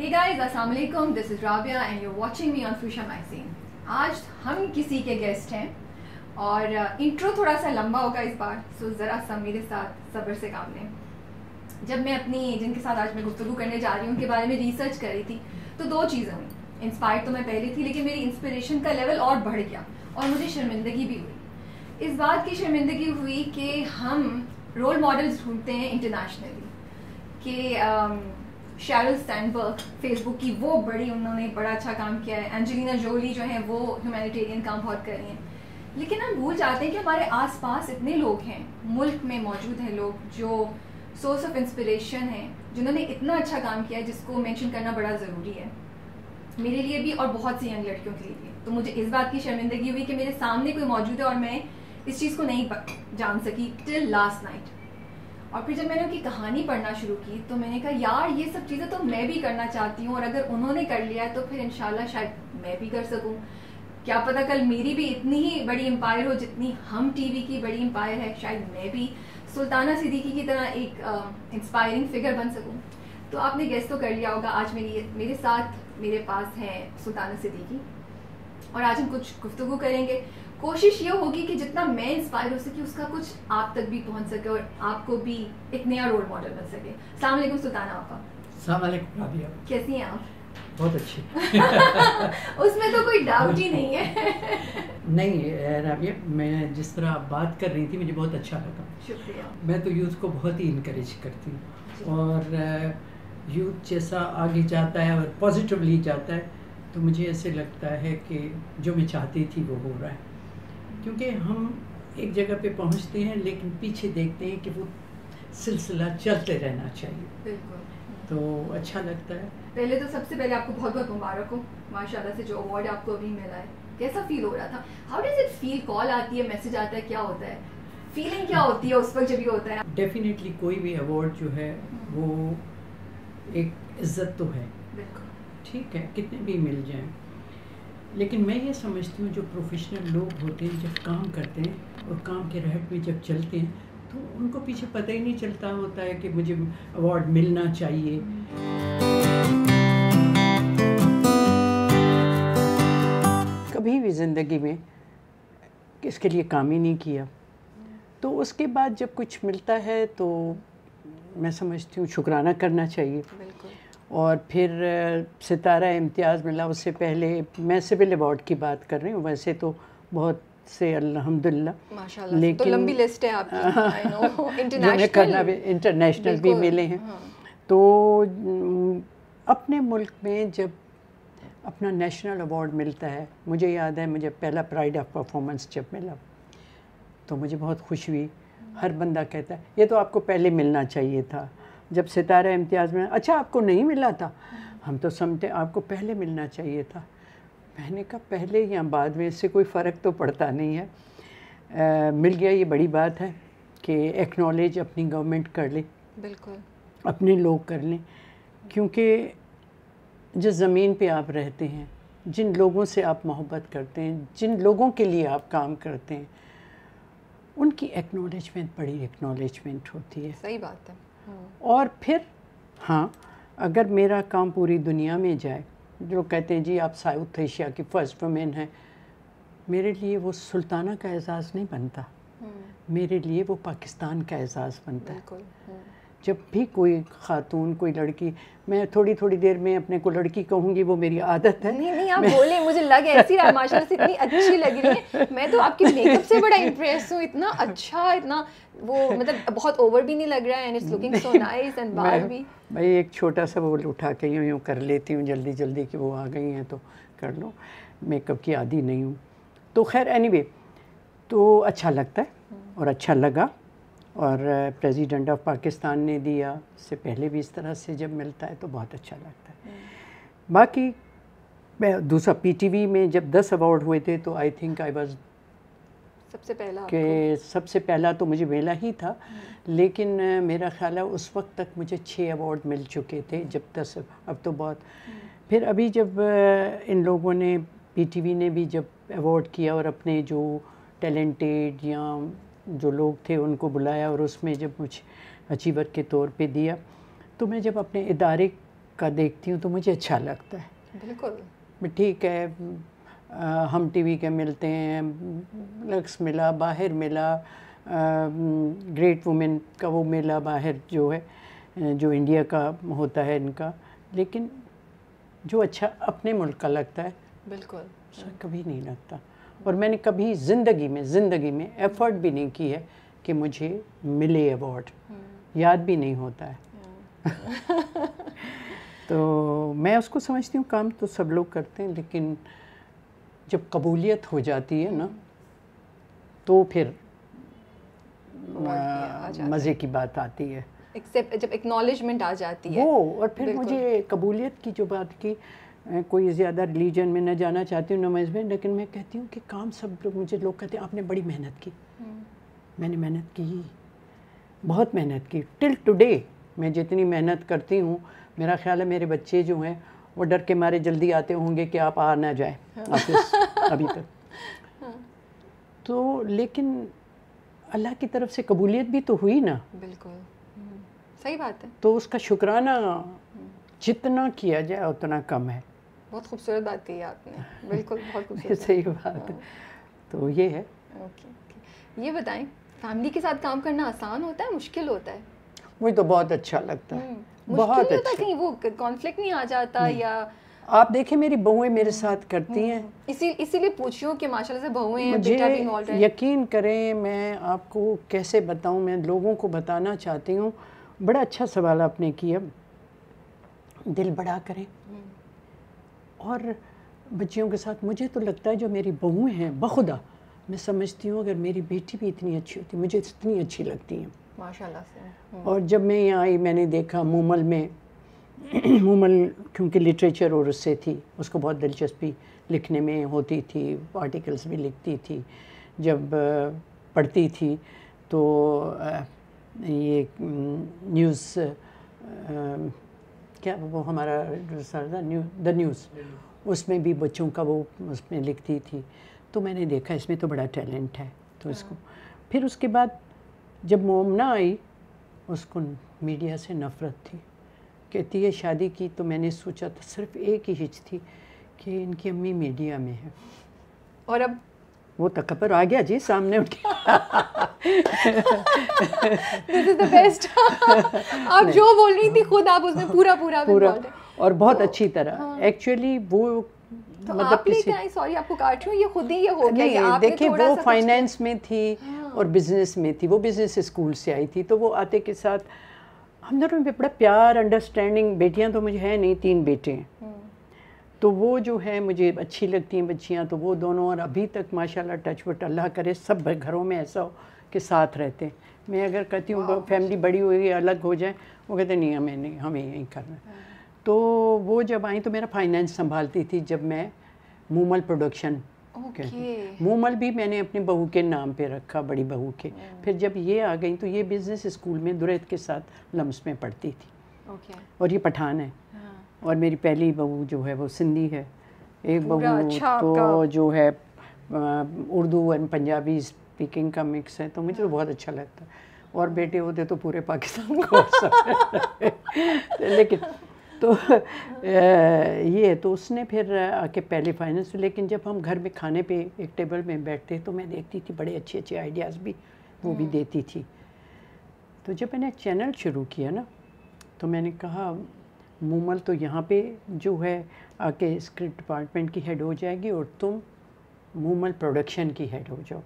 हे guys अस्सलाम वालेकुम this is Rabia and you watching me on Fuchsia आज हम किसी के गेस्ट हैं और इंट्रो uh, थोड़ा सा लंबा होगा इस बार सो ज़रा सा मेरे साथ सब्र से काम लें जब मैं अपनी जिनके साथ आज मैं गुफ्तु करने जा रही हूँ उनके बारे में रिसर्च कर रही थी तो दो चीज़ें हुई इंस्पायर तो मैं पहले थी लेकिन मेरी इंस्पिरेशन का लेवल और बढ़ गया और मुझे शर्मिंदगी भी हुई इस बात की शर्मिंदगी हुई कि हम रोल मॉडल्स ढूंढते हैं इंटरनेशनली कि um, शैरल स्टैनबर्ग फेसबुक की वो बड़ी उन्होंने बड़ा अच्छा काम किया है एंजेलिना जोली जो है वो ह्यूमैनिटेरियन काम बहुत कर रही हैं लेकिन हम भूल जाते हैं कि हमारे आसपास इतने लोग हैं मुल्क में मौजूद हैं लोग जो सोर्स ऑफ इंस्पिरेशन है जिन्होंने इतना अच्छा काम किया है जिसको मेंशन करना बड़ा ज़रूरी है मेरे लिए भी और बहुत सी यंग लड़कियों के लिए तो मुझे इस बात की शर्मिंदगी हुई कि मेरे सामने कोई मौजूद है और मैं इस चीज़ को नहीं जान सकी टिल लास्ट नाइट और फिर जब मैंने उनकी कहानी पढ़ना शुरू की तो मैंने कहा यार ये सब चीज़ें तो मैं भी करना चाहती हूँ और अगर उन्होंने कर लिया तो फिर इनशाला शायद मैं भी कर सकूँ क्या पता कल मेरी भी इतनी ही बड़ी एम्पायर हो जितनी हम टीवी की बड़ी एम्पायर है शायद मैं भी सुल्ताना सिद्दीकी की तरह एक इंस्पायरिंग फिगर बन सकूँ तो आपने गेस तो कर लिया होगा आज मेरी मेरे साथ मेरे पास हैं सुल्ताना सिद्दीकी और आज हम कुछ गुफ्तु करेंगे कोशिश ये होगी कि जितना मैं इंस्पायर हो सके उसका कुछ आप तक भी पहुंच सके और आपको भी एक नया रोल मॉडल बन सके सलामकुम सुल्ताना आपका कैसी हैं आप बहुत अच्छी उसमें तो कोई डाउट ही नहीं है नहीं राबिया मैं जिस तरह आप बात कर रही थी मुझे बहुत अच्छा लगा शुक्रिया मैं तो यूथ को बहुत ही इनक्रेज करती हूँ और यूथ जैसा आगे जाता है और पॉजिटिवली जाता है तो मुझे ऐसे लगता है कि जो मैं चाहती थी वो हो रहा है क्योंकि हम एक जगह पे पहुंचते हैं लेकिन पीछे देखते हैं कि वो सिलसिला चलते रहना चाहिए बिल्कुल तो अच्छा लगता है पहले तो सबसे पहले आपको बहुत बहुत मुबारक हो माशाल्लाह से जो अवार्ड आपको अभी मिला है कैसा फील हो रहा था how does it feel call आती है मैसेज आता है क्या होता है फीलिंग क्या होती है उस वक्त जब ये होता है डेफिनेटली कोई भी अवार्ड जो है हम्म। वो एक इज्जत तो है ठीक है कितने भी मिल जाएं लेकिन मैं ये समझती हूँ जो प्रोफेशनल लोग होते हैं जब काम करते हैं और काम के रहट में जब चलते हैं तो उनको पीछे पता ही नहीं चलता होता है कि मुझे अवार्ड मिलना चाहिए कभी भी ज़िंदगी में इसके लिए काम ही नहीं किया तो उसके बाद जब कुछ मिलता है तो मैं समझती हूँ शुक्राना करना चाहिए बिल्कुल और फिर सितारा इम्तियाज़ मिला उससे पहले मैं सिविल अवार्ड की बात कर रही हूँ वैसे तो बहुत से अल्हम्दुलिल्लाह तो लेकिन तो लंबी लिस्ट है आपकी इंटरनेशनल करना भी इंटरनेशनल भी मिले हैं हाँ। तो अपने मुल्क में जब अपना नेशनल अवार्ड मिलता है मुझे याद है मुझे पहला प्राइड ऑफ परफॉर्मेंस जब मिला तो मुझे बहुत खुश हुई हर बंदा कहता है ये तो आपको पहले मिलना चाहिए था जब सितारा इम्तियाज़ में अच्छा आपको नहीं मिला था हम तो समझते आपको पहले मिलना चाहिए था मैंने कहा पहले या बाद में इससे कोई फ़र्क तो पड़ता नहीं है आ, मिल गया ये बड़ी बात है कि एक्नॉलेज अपनी गवर्नमेंट कर ले बिल्कुल अपने लोग कर लें क्योंकि जिस ज़मीन पे आप रहते हैं जिन लोगों से आप मोहब्बत करते हैं जिन लोगों के लिए आप काम करते हैं उनकी एक्नॉलेजमेंट बड़ी एक्नॉलेजमेंट होती है सही बात है और फिर हाँ अगर मेरा काम पूरी दुनिया में जाए जो कहते हैं जी आप साउथ एशिया की फ़र्स्ट वमेन हैं मेरे लिए वो सुल्ताना का एजाज़ नहीं बनता हम्म। मेरे लिए वो पाकिस्तान का एजाज़ बनता है जब भी कोई खातून कोई लड़की मैं थोड़ी थोड़ी देर में अपने को लड़की कहूंगी वो मेरी आदत है नहीं नहीं आप बोले मुझे लगे ऐसी माशाल्लाह से इतनी अच्छी लग रही है मैं तो आपकी मेकअप से बड़ा इम्प्रेस हूँ इतना अच्छा इतना वो मतलब बहुत ओवर भी नहीं लग रहा है and it's looking so nice and बाल भी मैं एक छोटा सा वो उठा के यूँ यूँ कर लेती हूँ जल्दी जल्दी कि वो आ गई हैं तो कर लो मेकअप की आदि नहीं हूँ तो खैर एनी anyway, तो अच्छा लगता है और अच्छा लगा और प्रेसिडेंट ऑफ पाकिस्तान ने दिया इससे पहले भी इस तरह से जब मिलता है तो बहुत अच्छा लगता है हम्म। बाकी दूसरा पीटीवी में जब दस अवार्ड हुए थे तो आई थिंक आई वाज सबसे पहला कि सबसे पहला तो मुझे मेला ही था हम्म। लेकिन मेरा ख्याल है उस वक्त तक मुझे छः अवार्ड मिल चुके थे हम्म। जब दस अब तो बहुत फिर अभी जब इन लोगों ने पीटीवी ने भी जब अवार्ड किया और अपने जो टैलेंटेड या जो लोग थे उनको बुलाया और उसमें जब मुझे अचीवर के तौर पे दिया तो मैं जब अपने इदारे का देखती हूँ तो मुझे अच्छा लगता है बिल्कुल ठीक है आ, हम टीवी के मिलते हैं लक्स मिला बाहर मिला आ, ग्रेट वुमेन का वो मेला बाहर जो है जो इंडिया का होता है इनका लेकिन जो अच्छा अपने मुल्क का लगता है बिल्कुल कभी नहीं लगता और मैंने कभी ज़िंदगी में ज़िंदगी में एफ़र्ट भी नहीं की है कि मुझे मिले अवार्ड हम्म। याद भी नहीं होता है तो मैं उसको समझती हूँ काम तो सब लोग करते हैं लेकिन जब कबूलियत हो जाती है ना हम्म। तो फिर मज़े की बात आती है एक्सेप्ट जब एक्नॉलेजमेंट आ जाती है वो और फिर मुझे कबूलियत की जो बात की कोई ज़्यादा रिलीजन में न जाना चाहती हूँ नमाज में लेकिन मैं कहती हूँ कि काम सब मुझे लोग कहते हैं आपने बड़ी मेहनत की हम्म। मैंने मेहनत की बहुत मेहनत की टिल टुडे मैं जितनी मेहनत करती हूँ मेरा ख्याल है मेरे बच्चे जो हैं वो डर के मारे जल्दी आते होंगे कि आप आ ना जाए हाँ। ऑफिस अभी तक हाँ। तो लेकिन अल्लाह की तरफ से कबूलियत भी तो हुई ना बिल्कुल हम्म। सही बात है तो उसका शुक्राना हम्म। जितना किया जाए उतना कम है बहुत खूबसूरत बात कही आपने बिल्कुल बहुत खूबसूरत सही बात है हाँ। तो ये है ओके ये बताएं फैमिली के साथ काम करना आसान होता है मुश्किल होता है मुझे तो बहुत अच्छा लगता है हम्म, बहुत अच्छा कहीं वो कॉन्फ्लिक्ट नहीं आ जाता या आप देखें मेरी बहुएं मेरे हम्म, साथ करती हैं हम्म। इसी इसीलिए पूछी हूँ कि माशाल्लाह से बहुएं हैं बेटा भी इन्वॉल्व है यकीन करें मैं आपको कैसे बताऊं मैं लोगों को बताना चाहती हूँ बड़ा अच्छा सवाल आपने किया दिल बड़ा करें और बच्चियों के साथ मुझे तो लगता है जो मेरी बहू हैं बखुदा मैं समझती हूँ अगर मेरी बेटी भी इतनी अच्छी होती मुझे इतनी अच्छी लगती हैं माशाल्लाह से हम्म। और जब मैं यहाँ आई मैंने देखा मूमल में मूमल क्योंकि लिटरेचर और उससे थी उसको बहुत दिलचस्पी लिखने में होती थी आर्टिकल्स भी लिखती थी जब पढ़ती थी तो ये न्यूज़ क्या वो हमारा न्यू द न्यूज़ उसमें भी बच्चों का वो उसमें लिखती थी तो मैंने देखा इसमें तो बड़ा टैलेंट है तो हाँ। इसको फिर उसके बाद जब मोमना आई उसको मीडिया से नफ़रत थी कहती है शादी की तो मैंने सोचा था सिर्फ एक ही हिच थी कि इनकी अम्मी मीडिया में है और अब वो तकबर तो आ गया जी सामने उठ दिस इज द बेस्ट आप जो बोल रही थी खुद आप उसमें पूरा पूरा पूरा और बहुत तो, अच्छी तरह एक्चुअली हाँ। वो तो मतलब आप किसी सॉरी आपको काट रही ये खुद ही ये हो गया देखिए वो फाइनेंस में थी हाँ। और बिजनेस में थी वो बिजनेस स्कूल से आई थी तो वो आते के साथ हम दोनों में बड़ा प्यार अंडरस्टैंडिंग बेटियां तो मुझे है नहीं तीन बेटे हैं हम्म। तो वो जो है मुझे अच्छी लगती हैं बच्चियाँ तो वो दोनों और अभी तक माशाल्लाह वट अल्लाह करे सब घरों में ऐसा हो कि साथ रहते हैं मैं अगर कहती हूँ फैमिली बड़ी हुई अलग हो जाए वो कहते नहीं हमें नहीं हमें यहीं करना हाँ। तो वो जब आई तो मेरा फाइनेंस संभालती थी जब मैं मूमल प्रोडक्शन okay. मूमल भी मैंने अपनी बहू के नाम पे रखा बड़ी बहू के फिर जब ये आ गई तो ये बिज़नेस स्कूल में दुरैत के साथ लम्स में पढ़ती थी okay. और ये पठान है और मेरी पहली बहू जो है वो सिंधी है एक बहू अच्छा तो जो है उर्दू एंड पंजाबी स्पीकिंग का मिक्स है तो मुझे तो बहुत अच्छा लगता है और बेटे होते तो पूरे पाकिस्तान को लेकिन तो ये तो उसने फिर आके पहले फाइनेंस लेकिन जब हम घर में खाने पे एक टेबल में बैठते तो मैं देखती थी बड़े अच्छे अच्छे आइडियाज़ भी वो भी हम्म। देती थी तो जब मैंने चैनल शुरू किया ना तो मैंने कहा मूमल तो यहाँ पे जो है आके स्क्रिप्ट डिपार्टमेंट की हेड हो जाएगी और तुम मूमल प्रोडक्शन की हेड हो जाओ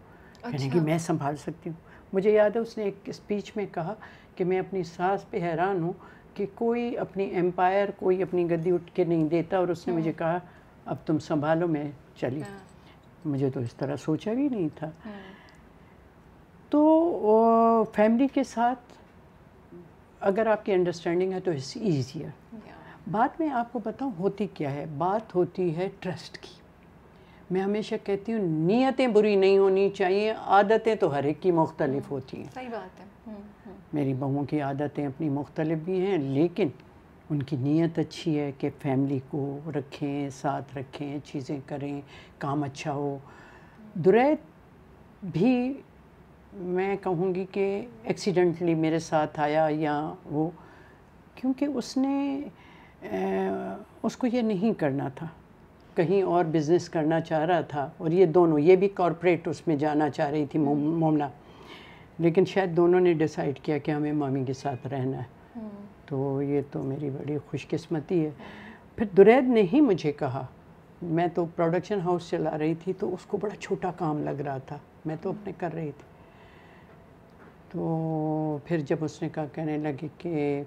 अच्छा। कहने मैं संभाल सकती हूँ मुझे याद है उसने एक स्पीच में कहा कि मैं अपनी सास पे हैरान हूँ कि कोई अपनी एम्पायर कोई अपनी गद्दी उठ के नहीं देता और उसने मुझे हाँ। कहा अब तुम संभालो मैं चली हाँ। मुझे तो इस तरह सोचा भी नहीं था हाँ। तो फैमिली के साथ अगर आपकी अंडरस्टैंडिंग है तो ईजी ईजियर बाद में आपको बताऊँ होती क्या है बात होती है ट्रस्ट की मैं हमेशा कहती हूँ नीयतें बुरी नहीं होनी चाहिए आदतें तो हर एक की मुख्तलिफ hmm. होती हैं सही बात है हुँ, hmm, हुँ. Hmm. मेरी बहुओं की आदतें अपनी मुख्तलिफ भी हैं लेकिन उनकी नीयत अच्छी है कि फैमिली को रखें साथ रखें चीज़ें करें काम अच्छा हो दुरैत भी मैं कहूँगी कि एक्सीडेंटली मेरे साथ आया या वो क्योंकि उसने ए, उसको ये नहीं करना था कहीं और बिजनेस करना चाह रहा था और ये दोनों ये भी कॉरपोरेट उसमें जाना चाह रही थी हम्म। मोमना लेकिन शायद दोनों ने डिसाइड किया कि हमें मम्मी के साथ रहना है हम्म। तो ये तो मेरी बड़ी खुशकिस्मती है फिर दुरैद ने ही मुझे कहा मैं तो प्रोडक्शन हाउस चला रही थी तो उसको बड़ा छोटा काम लग रहा था मैं तो हम्म। अपने कर रही थी तो फिर जब उसने कहा कहने लगे कि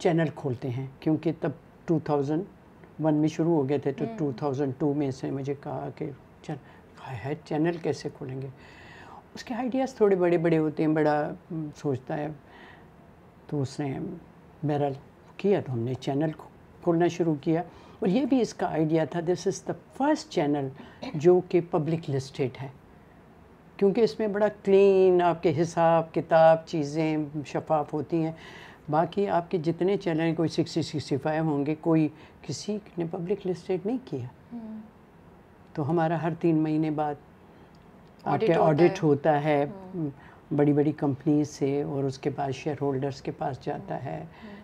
चैनल खोलते हैं क्योंकि तब 2001 में शुरू हो गए थे तो 2002 हम्म। में से मुझे कहा कि है चैनल कैसे खोलेंगे उसके आइडियाज़ थोड़े बड़े बड़े होते हैं बड़ा सोचता है तो उसने बहरहाल किया तो हमने चैनल खोलना शुरू किया और ये भी इसका आइडिया था this is the first channel जो कि पब्लिक लिस्टेड है क्योंकि इसमें बड़ा क्लीन आपके हिसाब किताब चीज़ें शफाफ होती हैं बाकी आपके जितने चैनल कोई सिक्सटी सिक्सटी फाइव होंगे कोई किसी ने पब्लिक लिस्टेड नहीं किया तो हमारा हर तीन महीने बाद आपके ऑडिट होता है बड़ी बड़ी कंपनीज से और उसके बाद शेयर होल्डर्स के पास जाता है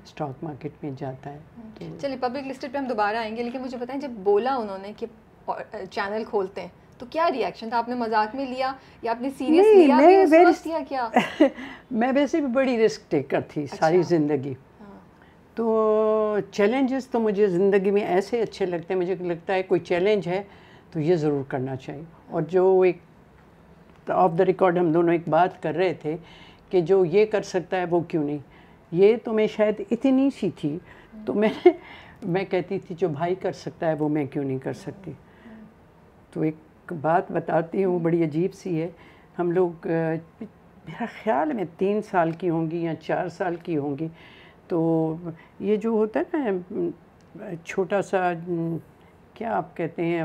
स्टॉक मार्केट में जाता है हम्म। तो चलिए पब्लिक लिस्टेड पे हम दोबारा आएंगे लेकिन मुझे बताएं जब बोला उन्होंने कि चैनल खोलते हैं तो क्या रिएक्शन था आपने मजाक में लिया या आपने सीरियस लिया मैं वेरी किया क्या मैं वैसे भी बड़ी रिस्क टेकर थी अच्छा। सारी ज़िंदगी हाँ। तो चैलेंजेस तो मुझे ज़िंदगी में ऐसे अच्छे लगते हैं मुझे लगता है कोई चैलेंज है तो ये ज़रूर करना चाहिए और जो एक ऑफ द रिकॉर्ड हम दोनों एक बात कर रहे थे कि जो ये कर सकता है वो क्यों नहीं ये तो मैं शायद इतनी सी थी तो हम्म। मैंने मैं कहती थी जो भाई कर सकता है वो मैं क्यों नहीं कर सकती हम्म। तो एक बात बताती हूँ बड़ी अजीब सी है हम लोग मेरा ख्याल में तीन साल की होंगी या चार साल की होंगी तो ये जो होता है ना छोटा सा क्या आप कहते हैं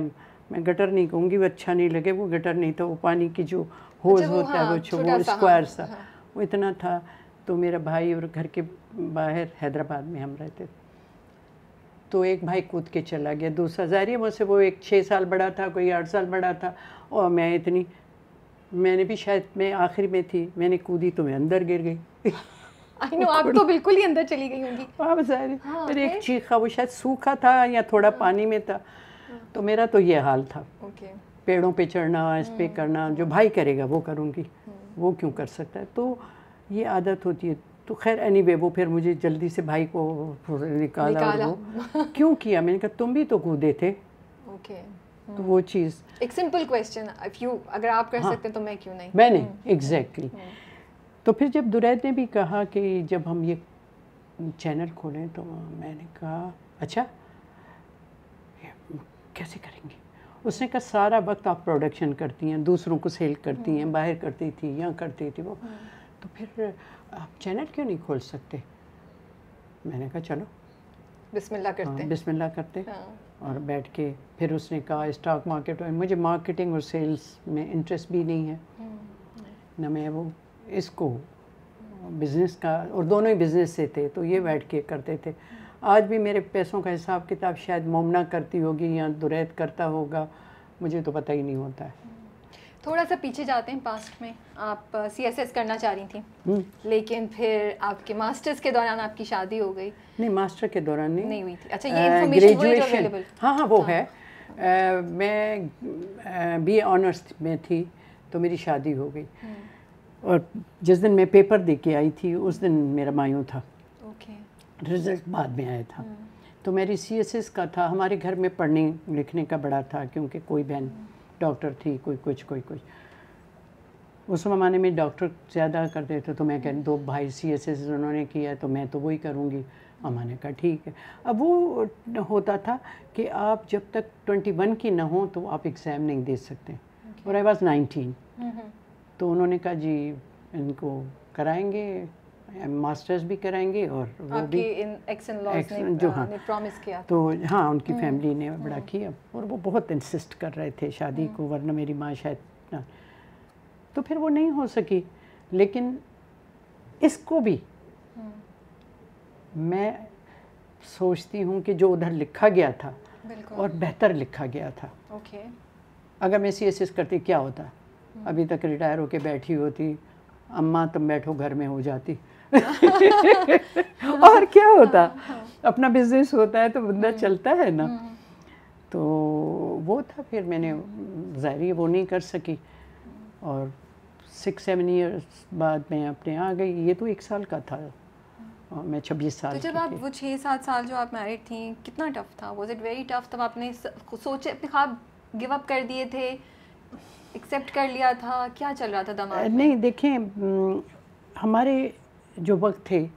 मैं गटर नहीं कहूँगी वो अच्छा नहीं लगे वो गटर नहीं था वो पानी की जो होज अच्छा, होता है हाँ, वो वो स्क्वायर सा हाँ, हाँ। वो इतना था तो मेरा भाई और घर के बाहर हैदराबाद में हम रहते थे तो एक भाई कूद के चला गया दूसरा ज़ाहिर है मुझसे वो एक छः साल बड़ा था कोई आठ साल बड़ा था और मैं इतनी मैंने भी शायद मैं आखिरी में थी मैंने कूदी तो मैं अंदर गिर गई आई नो आप तो बिल्कुल ही अंदर चली गई होंगी आप ज़ाहिर हाँ, एक चीखा वो शायद सूखा था या थोड़ा हाँ। पानी में था हाँ। तो मेरा तो ये हाल था पेड़ों पे चढ़ना इस पे हम्म। करना जो भाई करेगा वो करूँगी हम्म। वो क्यों कर सकता है तो ये आदत होती है तो खैर एनी वो फिर मुझे जल्दी से भाई को निकाला, निकाला। वो क्यों किया मैंने कहा तुम भी तो कूदे थे ओके okay. तो वो चीज़ एक सिंपल क्वेश्चन इफ यू अगर आप कर हाँ, सकते तो मैं क्यों नहीं मैंने एग्जैक्टली हम्म। हम्म। तो फिर जब दुरैद ने भी कहा कि जब हम ये चैनल खोलें तो मैंने कहा अच्छा कैसे करेंगे उसने कहा सारा वक्त आप प्रोडक्शन करती हैं दूसरों को सेल करती हैं हम्म। बाहर करती थी यहाँ करती थी वो तो फिर आप चैनल क्यों नहीं खोल सकते मैंने कहा चलो बिस्मिल्लाह हाँ, करते हैं बिस्मिल्लाह करते हाँ। और बैठ के फिर उसने कहा स्टॉक मार्केट में मुझे मार्केटिंग और सेल्स में इंटरेस्ट भी नहीं है हम्म, ना मैं वो इसको बिजनेस का और दोनों ही बिजनेस से थे तो ये बैठ के करते थे आज भी मेरे पैसों का हिसाब किताब शायद मोमना करती होगी या दुरैद करता होगा मुझे तो पता ही नहीं होता है थोड़ा सा पीछे जाते हैं पास्ट में आप सी एस एस करना चाह रही थी हम्म। लेकिन फिर आपके मास्टर्स के दौरान आपकी शादी हो गई नहीं मास्टर के दौरान नहीं नहीं हुई थी अच्छा ये ग्रेजुएशन uh, हाँ हाँ वो हाँ. है uh, मैं बी uh, ऑनर्स में थी तो मेरी शादी हो गई हम्म। और जिस दिन मैं पेपर दे के आई थी उस दिन मेरा मायू था okay. रिजल्ट बाद में आया था हम्म। तो मेरी सी एस एस का था हमारे घर में पढ़ने लिखने का बड़ा था क्योंकि कोई बहन डॉक्टर थी कोई कुछ कोई कुछ उस ज़माने में डॉक्टर ज़्यादा करते थे तो मैं कह दो भाई सी एस एस उन्होंने किया तो मैं तो वही करूँगी अम्मा ने कहा ठीक है अब वो होता था कि आप जब तक ट्वेंटी वन की ना हो तो आप एग्ज़ाम नहीं दे सकते okay. और आई वॉज नाइनटीन हम्म, हम्म। तो उन्होंने कहा जी इनको कराएंगे मास्टर्स भी कराएंगे और वो भी इन एक्स लॉज ने जो हाँ ने प्रॉमिस किया तो हाँ उनकी फैमिली हम्म। ने बड़ा हम्म। किया और वो बहुत इंसिस्ट कर रहे थे शादी हम्म। को वरना मेरी माँ शायद तो फिर वो नहीं हो सकी लेकिन इसको भी मैं सोचती हूँ कि जो उधर लिखा गया था और बेहतर लिखा गया था ओके अगर मैं सी एस करती क्या होता अभी तक रिटायर होके बैठी होती अम्मा तुम बैठो घर में हो जाती और क्या होता अपना बिजनेस होता है तो बंदा हम्म। चलता है ना हम्म। तो वो था फिर मैंने जाहिर वो नहीं कर सकी और सिक्स सेवन ईयर्स बाद मैं अपने आ गई ये तो एक साल का था हम्म। और मैं छब्बीस साल तो जब आप वो छः सात साल जो आप मैरिड थी कितना टफ था वॉज इट वेरी टफ तब आपने सोचे अपने ख्वाब गिव अप कर दिए थे एक्सेप्ट कर लिया था क्या चल रहा था दिमाग नहीं देखें हमारे जो वक्त थे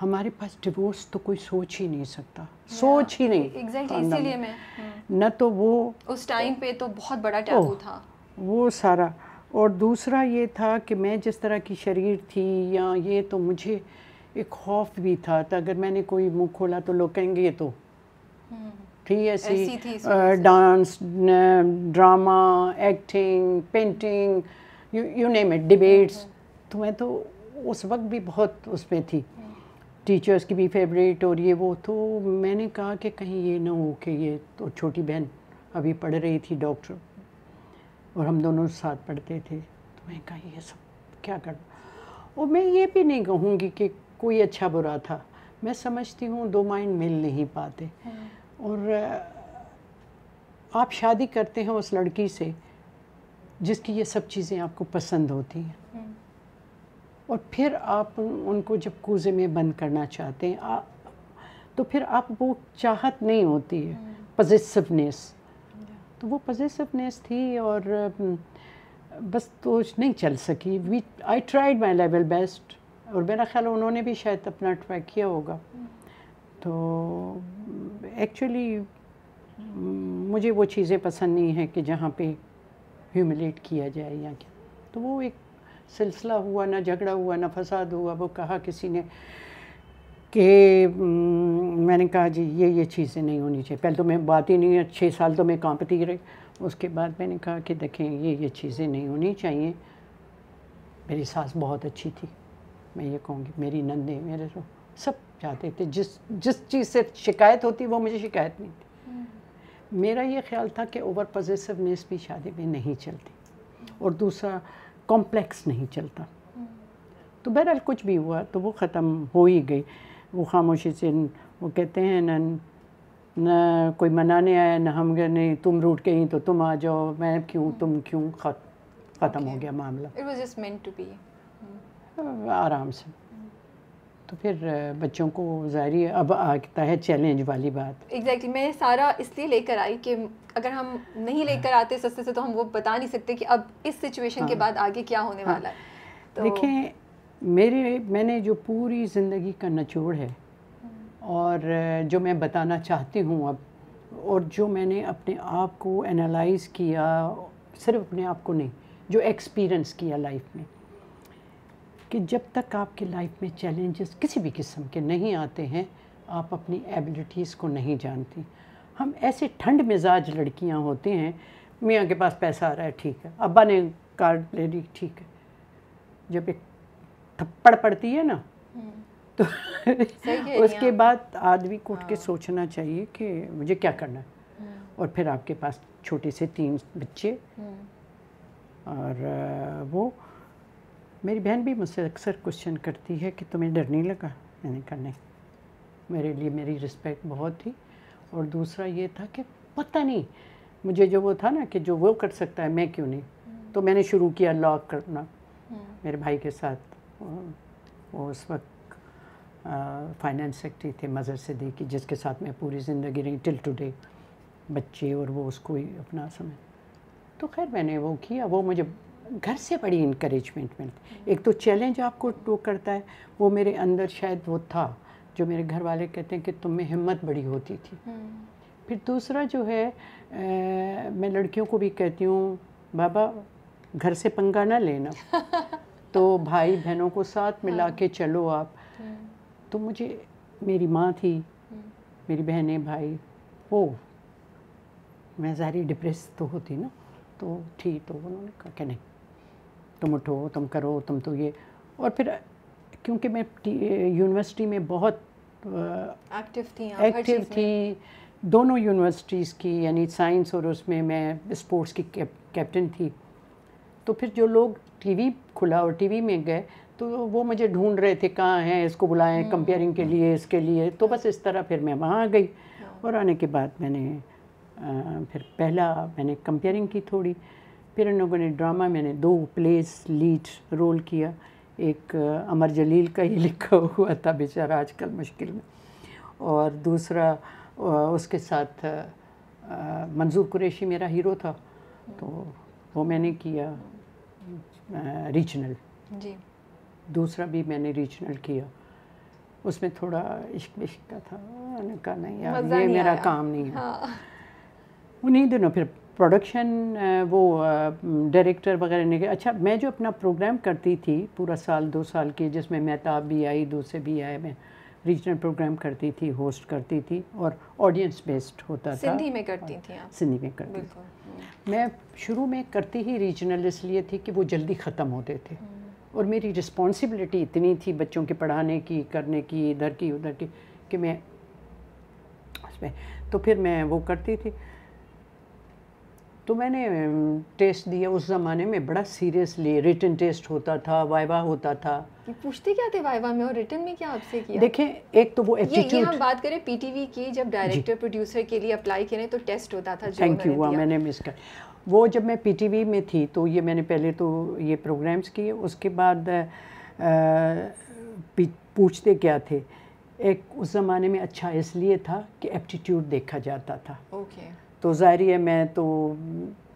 हमारे पास डिवोर्स तो कोई सोच ही नहीं सकता yeah. सोच ही नहीं एग्जैक्टली exactly, हाँ, इसीलिए मैं हम्म। न तो वो उस टाइम पे तो बहुत बड़ा टैबू था वो सारा और दूसरा ये था कि मैं जिस तरह की शरीर थी या ये तो मुझे एक खौफ भी था तो अगर मैंने कोई मुंह खोला तो लोग कहेंगे तो हम्म। थी ऐसी, ऐसी dance drama acting painting you name it debates तो मैं तो उस वक्त भी बहुत उसमें थी टीचर्स की भी फेवरेट और ये वो तो मैंने कहा कि कहीं ये ना हो कि ये तो छोटी बहन अभी पढ़ रही थी डॉक्टर और हम दोनों साथ पढ़ते थे तो मैं कहा ये सब क्या कर और मैं ये भी नहीं कहूँगी कि कोई अच्छा बुरा था मैं समझती हूँ दो माइंड मिल नहीं पाते हाँ। और आप शादी करते हैं उस लड़की से जिसकी ये सब चीज़ें आपको पसंद होती हैं हाँ। और फिर आप उनको जब कूजे में बंद करना चाहते हैं आ, तो फिर आप वो चाहत नहीं होती है पजेसिवनेस हम्म। तो वो पजेसिवनेस थी और हम्म, बस तो नहीं चल सकी we I tried my level best और मेरा ख्याल उन्होंने भी शायद अपना ट्राई किया होगा हम्म। तो एक्चुअली मुझे वो चीज़ें पसंद नहीं हैं कि जहाँ पे ह्यूमिलेट किया जाए या क्या तो वो एक सिलसिला हुआ ना झगड़ा हुआ ना फसाद हुआ वो कहा किसी ने कि मैंने कहा जी ये ये चीज़ें नहीं होनी चाहिए पहले तो मैं बात ही नहीं है छः साल तो मैं कांपती रही उसके बाद मैंने कहा कि देखें ये ये चीज़ें नहीं होनी चाहिए मेरी सास बहुत अच्छी थी मैं ये कहूँगी मेरी नंदे मेरे तो सब चाहते थे जिस जिस चीज़ से शिकायत होती वो मुझे शिकायत नहीं थी हम्म। मेरा ये ख्याल था कि ओवर पॉजिटिवनेस भी शादी में नहीं चलती और दूसरा कॉम्प्लेक्स नहीं चलता तो बहरहाल कुछ भी हुआ तो वो ख़त्म हो ही गई वो खामोशी से वो कहते हैं न न कोई मनाने आया ना हम गए नहीं तुम रूट गई तो तुम आ जाओ मैं क्यों तुम क्यों ख़त्म हो गया मामला हाँ, आराम से तो फिर बच्चों को जाहिर अब आता है चैलेंज वाली बात एग्जैक्टली exactly. मैं सारा इसलिए लेकर आई कि अगर हम नहीं हाँ। लेकर आते सस्ते से तो हम वो बता नहीं सकते कि अब इस सिचुएशन हाँ, के बाद आगे क्या होने हाँ, वाला है तो देखें मेरे मैंने जो पूरी ज़िंदगी का नचोड़ है हम्म। और जो मैं बताना चाहती हूँ अब और जो मैंने अपने आप को एनालाइज किया सिर्फ अपने आप को नहीं जो एक्सपीरियंस किया लाइफ में कि जब तक आपकी लाइफ में चैलेंजेस किसी भी किस्म के नहीं आते हैं आप अपनी एबिलिटीज़ को नहीं जानती हम ऐसे ठंड मिजाज लड़कियां होती हैं मियाँ के पास पैसा आ रहा है ठीक है अब्बा ने कार्ड ले ली ठीक है जब एक थप्पड़ पड़ती है ना हम्म। तो उसके बाद आदमी को उठ के हाँ। सोचना चाहिए कि मुझे क्या करना है हम्म। और फिर आपके पास छोटे से तीन बच्चे हम्म। और वो मेरी बहन भी मुझसे अक्सर क्वेश्चन करती है कि तुम्हें डर नहीं लगा मैंने कहा नहीं मेरे लिए मेरी रिस्पेक्ट बहुत थी और दूसरा ये था कि पता नहीं मुझे जो वो था ना कि जो वो कर सकता है मैं क्यों नहीं हम्म। तो मैंने शुरू किया लॉक करना हम्म। मेरे भाई के साथ वो उस वक्त फाइनेंस सेक्रेटरी थे मज़र से कि जिसके साथ मैं पूरी ज़िंदगी रही टिल टुडे बच्चे और वो उसको ही अपना समय तो खैर मैंने वो किया वो मुझे घर से बड़ी इनक्रेजमेंट मिलती एक तो चैलेंज आपको टो करता है वो मेरे अंदर शायद वो था जो मेरे घर वाले कहते हैं कि तुम में हिम्मत बड़ी होती थी हम्म। फिर दूसरा जो है आ, मैं लड़कियों को भी कहती हूँ बाबा घर से पंगा ना लेना तो भाई बहनों को साथ हाँ। मिला के चलो आप हम्म। तो मुझे मेरी माँ थी हम्म। मेरी बहने भाई वो मैं जारी डिप्रेस तो होती ना तो ठीक तो उन्होंने कहा कि नहीं तुम उठो तुम करो तुम तो ये और फिर क्योंकि मैं यूनिवर्सिटी में बहुत एक्टिव थी एक्टिव थी दोनों यूनिवर्सिटीज़ की यानी साइंस और उसमें मैं स्पोर्ट्स की कैप्टन थी तो फिर जो लोग टीवी खुला और टीवी में गए तो वो मुझे ढूंढ रहे थे कहाँ हैं इसको बुलाएं कंपेयरिंग हम्म। के लिए इसके लिए तो बस इस तरह फिर मैं वहाँ आ गई हाँ। और आने के बाद मैंने आ, फिर पहला मैंने कंपेयरिंग की थोड़ी फिर इन लोगों ने ड्रामा मैंने दो प्लेस लीड रोल किया एक अमर जलील का ही लिखा हुआ था बेचारा आजकल मुश्किल में और दूसरा उसके साथ मंजूर कुरैशी मेरा हीरो था तो वो मैंने किया रीजनल जी दूसरा भी मैंने रीजनल किया उसमें थोड़ा इश्क इश्क का था कहा नहीं यार ये मेरा काम नहीं है हाँ। उन्हीं दिनों फिर प्रोडक्शन वो डायरेक्टर वगैरह ने अच्छा मैं जो अपना प्रोग्राम करती थी पूरा साल दो साल के जिसमें मेहताब भी आई दूसरे भी आए मैं रीजनल प्रोग्राम करती थी होस्ट करती थी और ऑडियंस बेस्ड होता सिंधी था सिंधी में करती थी आप सिंधी में करती थी हम्म। मैं शुरू में करती ही रीजनल इसलिए थी कि वो जल्दी ख़त्म होते थे हम्म। और मेरी रिस्पॉन्सिबिलिटी इतनी थी बच्चों के पढ़ाने की करने की इधर की उधर की कि मैं उसमें तो फिर मैं वो करती थी तो मैंने टेस्ट दिया उस ज़माने में बड़ा सीरियसली रिटर्न टेस्ट होता था वाइवा होता था पूछते क्या थे वाइवा में और रिटर्न में क्या आपसे किया देखें एक तो वो एटीट्यूड ये, ये हम बात करें पीटीवी की जब डायरेक्टर प्रोड्यूसर के लिए अप्लाई करें तो टेस्ट होता था थैंक यू मैंने मिस कर वो जब मैं पीटीवी में थी तो ये मैंने पहले तो ये प्रोग्राम्स किए उसके बाद पूछते क्या थे एक उस ज़माने में अच्छा इसलिए था कि एप्टीट्यूड देखा जाता था ओके okay. तो ज़ाहिर है मैं तो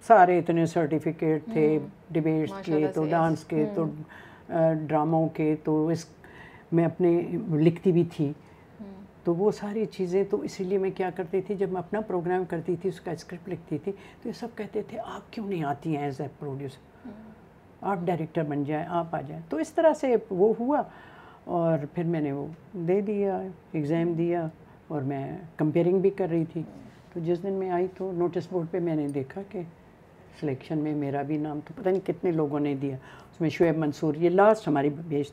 सारे इतने सर्टिफिकेट थे डिबेट्स हम्म। के तो डांस के तो ड्रामों के तो इस मैं अपने लिखती भी थी हम्म। तो वो सारी चीज़ें तो इसीलिए मैं क्या करती थी जब मैं अपना प्रोग्राम करती थी उसका स्क्रिप्ट लिखती थी तो ये सब कहते थे आप क्यों नहीं आती हैं एज ए प्रोड्यूसर आप डायरेक्टर बन जाए आप आ जाए तो इस तरह से वो हुआ और फिर मैंने वो दे दिया एग्ज़ाम हम्म। दिया और मैं कंपेयरिंग भी कर रही थी तो जिस दिन मैं आई तो नोटिस बोर्ड पे मैंने देखा कि सिलेक्शन में मेरा भी नाम तो पता नहीं कितने लोगों ने दिया उसमें शुएब मंसूर ये लास्ट हमारी बेच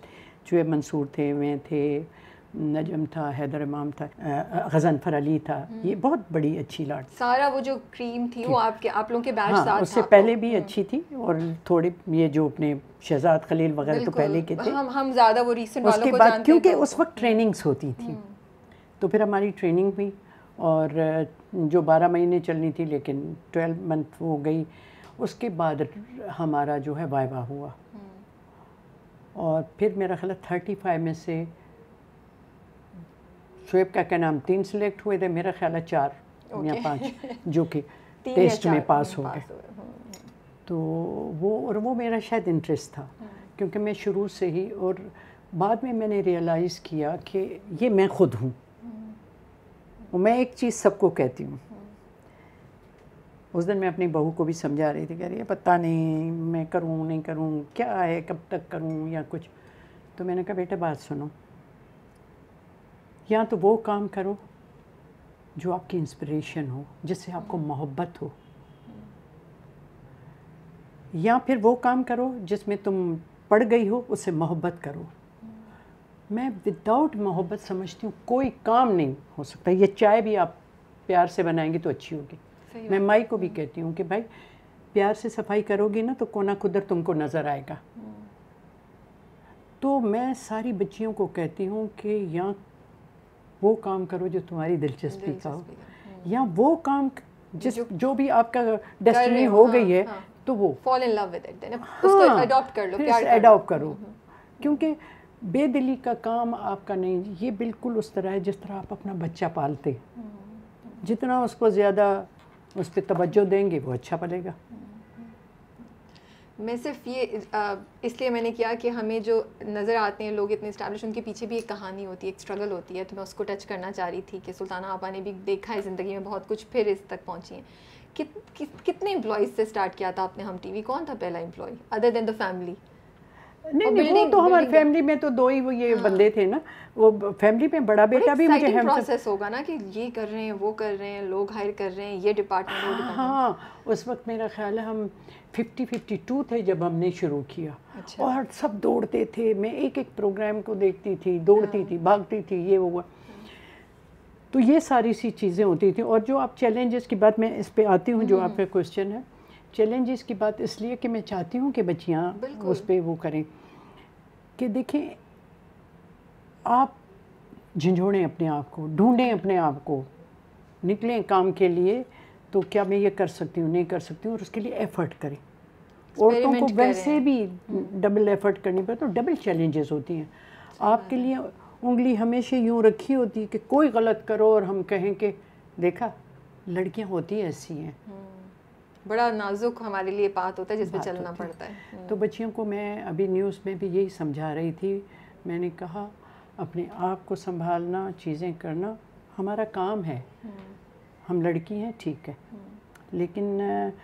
शुएब मंसूर थे मैं थे नजम था हैदर इमाम था गजनफर अली था हम्म। ये बहुत बड़ी अच्छी लाट सारा वो जो क्रीम थी वो आपके आप लोगों के बैच हाँ, साथ उससे पहले भी हम्म। अच्छी थी और थोड़े ये जो अपने शहजाद खलील वगैरह तो पहले के थे हम हम ज़्यादा वो रीसेंट उसके बाद क्योंकि तो। उस वक्त ट्रेनिंग्स हम्म। होती थी तो फिर हमारी ट्रेनिंग हुई और जो 12 महीने चलनी थी लेकिन 12 मंथ हो गई उसके बाद हमारा जो है वायबा हुआ हम्म। और फिर मेरा ख्याल थर्टी फाइव में से शुएब का क्या नाम तीन सिलेक्ट हुए थे मेरा ख्याल है चार okay. या पाँच जो कि टेस्ट में पास हो गए हम्म, हम्म। तो वो और वो मेरा शायद इंटरेस्ट था क्योंकि मैं शुरू से ही और बाद में मैंने रियलाइज़ किया कि ये मैं खुद हूँ मैं एक चीज़ सबको कहती हूँ उस दिन मैं अपनी बहू को भी समझा रही थी कह रही है पता नहीं मैं करूँ नहीं करूँ क्या है कब तक करूँ या कुछ तो मैंने कहा बेटा बात सुनो या तो वो काम करो जो आपकी इंस्पिरेशन हो जिससे आपको हम्म। मोहब्बत हो या फिर वो काम करो जिसमें तुम पड़ गई हो उससे मोहब्बत करो मैं विदाउट मोहब्बत समझती हूँ कोई काम नहीं हो सकता ये चाय भी आप प्यार से बनाएंगे तो अच्छी होगी मैं माई को भी कहती हूँ कि भाई प्यार से सफाई करोगी ना तो कोना कुदर तुमको नज़र आएगा हम्म। तो मैं सारी बच्चियों को कहती हूँ कि या वो काम करो जो तुम्हारी दिलचस्पी का हो या हम्म। वो काम जिस जो भी आपका डेस्टिनी हो हाँ, गई है हाँ, तो वो fall in love with it उसको अडॉप्ट हाँ, कर लो प्यार अडॉप्ट करो हम्म, क्योंकि बेदिली का काम आपका नहीं ये बिल्कुल उस तरह है जिस तरह आप अपना बच्चा पालते जितना उसको ज़्यादा उस पर तोज्जो देंगे वो अच्छा पलेगा मैं सिर्फ ये इसलिए मैंने किया कि हमें जो नज़र आते हैं लोग इतने स्टैब्लिश उनके पीछे भी एक कहानी होती है एक स्ट्रगल होती है तो मैं उसको टच करना चाह रही थी कि सुल्ताना आपा ने भी देखा है ज़िंदगी में बहुत कुछ फिर इस तक पहुँची हैं कि, कि, कितने एम्प्लॉज से स्टार्ट किया था आपने हम टीवी कौन था पहला employ other than the family नहीं नहीं वो तो हमारे फैमिली में तो दो ही वो ये हाँ। बंदे थे ना वो फैमिली में बड़ा बेटा भी मुझे हम प्रोसेस होगा ना कि ये कर रहे हैं वो कर रहे हैं लोग हायर कर रहे हैं ये डिपार्टमेंट हाँ, हाँ उस वक्त मेरा ख्याल है हम फिफ्टी टू थे जब हमने शुरू किया अच्छा। और सब दौड़ते थे मैं एक एक प्रोग्राम को देखती थी दौड़ती हाँ। थी भागती थी ये वो तो ये सारी सी चीज़ें होती थी और जो आप चैलेंजेस की बात मैं इस पर आती हूँ जो हम्म। आपका क्वेश्चन है चैलेंजेस की बात इसलिए कि मैं चाहती हूँ कि बच्चियाँ उस पर वो करें कि देखें आप झंझोड़ें अपने आप को ढूंढें अपने आप को निकलें काम के लिए तो क्या मैं ये कर सकती हूँ नहीं कर सकती हूँ और उसके लिए एफर्ट करें औरतों को वैसे भी डबल एफर्ट करनी पड़े तो डबल चैलेंजेस होती हैं आपके लिए उंगली हमेशा यूँ रखी होती है कि कोई गलत करो और हम कहें कि देखा लड़कियाँ होती ऐसी हैं हम्म। बड़ा नाजुक हमारे लिए बात होता है जिसमें चलना पड़ता है तो हम्म। बच्चियों को मैं अभी न्यूज़ में भी यही समझा रही थी मैंने कहा अपने आप को संभालना चीज़ें करना हमारा काम है हम्म। हम लड़की हैं ठीक है हम्म। लेकिन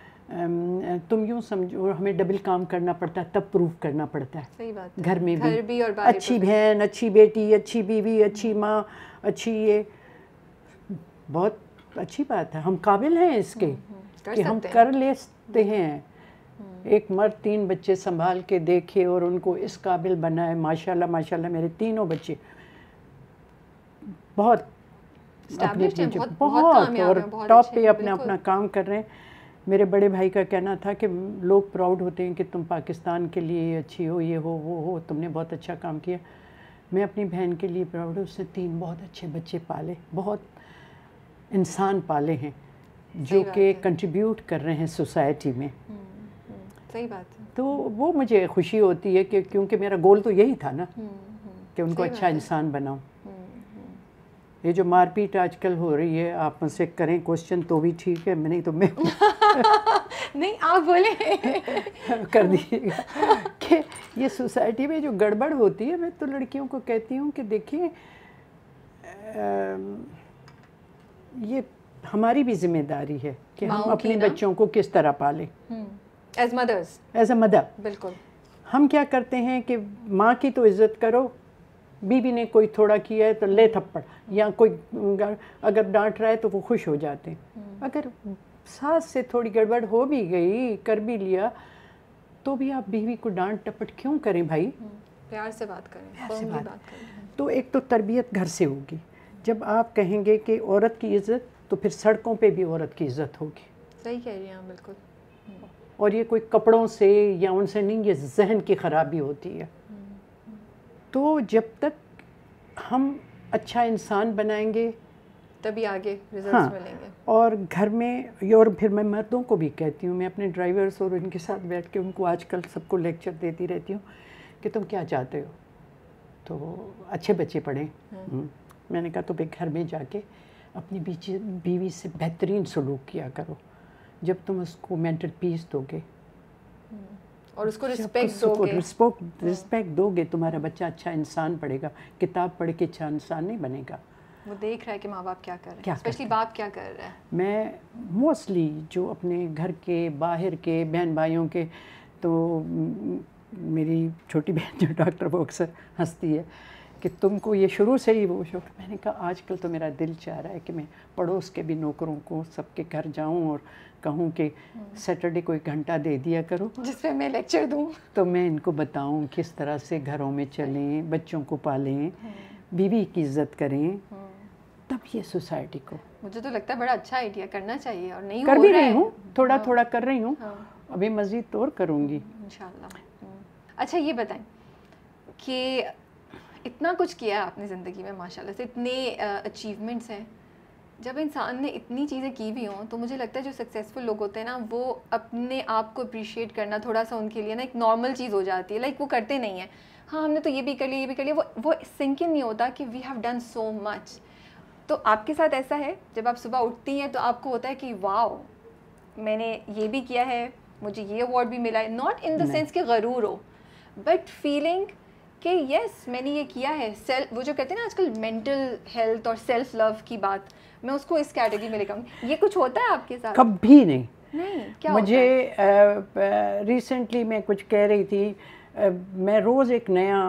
तुम यूँ समझो हमें डबल काम करना पड़ता है तब प्रूव करना पड़ता है सही बात घर में भी, भी और अच्छी बहन अच्छी बेटी अच्छी बीवी अच्छी माँ अच्छी ये बहुत अच्छी बात है हम काबिल हैं इसके कि हम कर लेते हम्म। हैं हम्म। एक मर्द तीन बच्चे संभाल के देखे और उनको इस काबिल बनाए माशाल्लाह माशाल्लाह मेरे तीनों बच्चे बहुत अपने बहुत, बहुत, बहुत और टॉप पे अपना अपना काम कर रहे हैं मेरे बड़े भाई का कहना था कि लोग प्राउड होते हैं कि तुम पाकिस्तान के लिए अच्छी हो ये हो वो हो तुमने बहुत अच्छा काम किया मैं अपनी बहन के लिए प्राउड हूँ उसने तीन बहुत अच्छे बच्चे पाले बहुत इंसान पाले हैं जो कि कंट्रीब्यूट कर रहे हैं सोसाइटी में हम्म, हम्म, सही बात है तो वो मुझे खुशी होती है कि क्योंकि मेरा गोल तो यही था ना हम्म, कि उनको अच्छा इंसान बनाऊं ये जो मारपीट आजकल हो रही है आप मुझसे करें क्वेश्चन तो भी ठीक है नहीं तो मैं नहीं आप बोले कर दीजिएगा कि ये सोसाइटी में जो गड़बड़ होती है मैं तो लड़कियों को कहती हूँ कि देखिए ये हमारी भी जिम्मेदारी है कि हम अपने बच्चों को किस तरह पालें as mothers as a mother बिल्कुल हम क्या करते हैं कि माँ की तो इज्जत करो बीवी ने कोई थोड़ा किया है तो ले थप्पड़ या कोई अगर डांट रहा है तो वो खुश हो जाते हैं हम्म। अगर सास से थोड़ी गड़बड़ हो भी गई कर भी लिया तो भी आप बीवी को डांट टपट क्यों करें भाई हम्म, प्यार से बात करें प्यार से बात, बात करें तो एक तो तरबियत घर से होगी जब आप कहेंगे कि औरत की इज्जत तो फिर सड़कों पे भी औरत की इज्जत होगी सही कह रही हैं बिल्कुल और ये कोई कपड़ों से या उनसे नहीं ये जहन की ख़राबी होती है तो जब तक हम अच्छा इंसान बनाएंगे तभी आगे हाँ, मिलेंगे और घर में और फिर मैं मर्दों को भी कहती हूँ मैं अपने ड्राइवर्स और उनके साथ बैठ के उनको आजकल सबको लेक्चर देती रहती हूँ कि तुम क्या चाहते हो तो अच्छे बच्चे पढ़ें हाँ। हम्म। मैंने कहा तो भाई घर में जाके अपनी बीची बीवी से बेहतरीन सलूक किया करो जब तुम उसको मेंटल पीस दोगे हम्म। और उसको रिस्पेक्ट दोगे रिस्पेक्ट रिस्पेक्ट हाँ। दोगे तुम्हारा बच्चा अच्छा इंसान पड़ेगा किताब पढ़ के अच्छा इंसान नहीं बनेगा वो देख रहा है कि माँ बाप क्या कर रहे हैं स्पेशली बाप क्या कर रहा है मैं मोस्टली जो अपने घर के बाहर के बहन भाइयों के तो मेरी छोटी बहन जो डॉक्टर वो अक्सर हंसती है कि तुमको ये शुरू से ही वो शौक मैंने कहा आजकल तो मेरा दिल चाह रहा है कि मैं पड़ोस के भी नौकरों को सबके घर जाऊं और कहूं कि सैटरडे हम्म। को एक घंटा दे दिया करो जिसमें मैं लेक्चर दूं तो मैं इनको बताऊं किस तरह से घरों में चलें बच्चों को पालें हम्म। बीवी की इज्जत करें हम्म। तब ये सोसाइटी को मुझे तो लगता है बड़ा अच्छा आइडिया करना चाहिए और नहीं कर भी रही हूँ थोड़ा हाँ। थोड़ा कर रही हूँ हाँ। अभी मज़ीद तौर तो करूँगी अच्छा ये बताएं कि इतना कुछ किया है आपने ज़िंदगी में माशाल्लाह से इतने अचीवमेंट्स हैं जब इंसान ने इतनी चीज़ें की भी हों तो मुझे लगता है जो सक्सेसफुल लोग होते हैं ना वो अपने आप को अप्रिशिएट करना थोड़ा सा उनके लिए ना एक नॉर्मल चीज़ हो जाती है लाइक वो करते नहीं हैं हाँ हमने तो ये भी कर लिया ये भी कर लिया वो वो सिंक नहीं होता कि we have done so much तो आपके साथ ऐसा है जब आप सुबह उठती हैं तो आपको होता है कि वाओ मैंने ये भी किया है मुझे ये अवार्ड भी मिला है नॉट इन द सेंस कि गरूर हो बट फीलिंग कि यस मैंने ये किया है सेल्फ वो जो कहते हैं ना आजकल मेंटल हेल्थ और सेल्फ लव की बात मैं उसको इस कैटेगरी में लिखाऊँ ये कुछ होता है आपके साथ कभी नहीं नहीं क्या मुझे रिसेंटली मैं कुछ कह रही थी आ, मैं रोज़ एक नया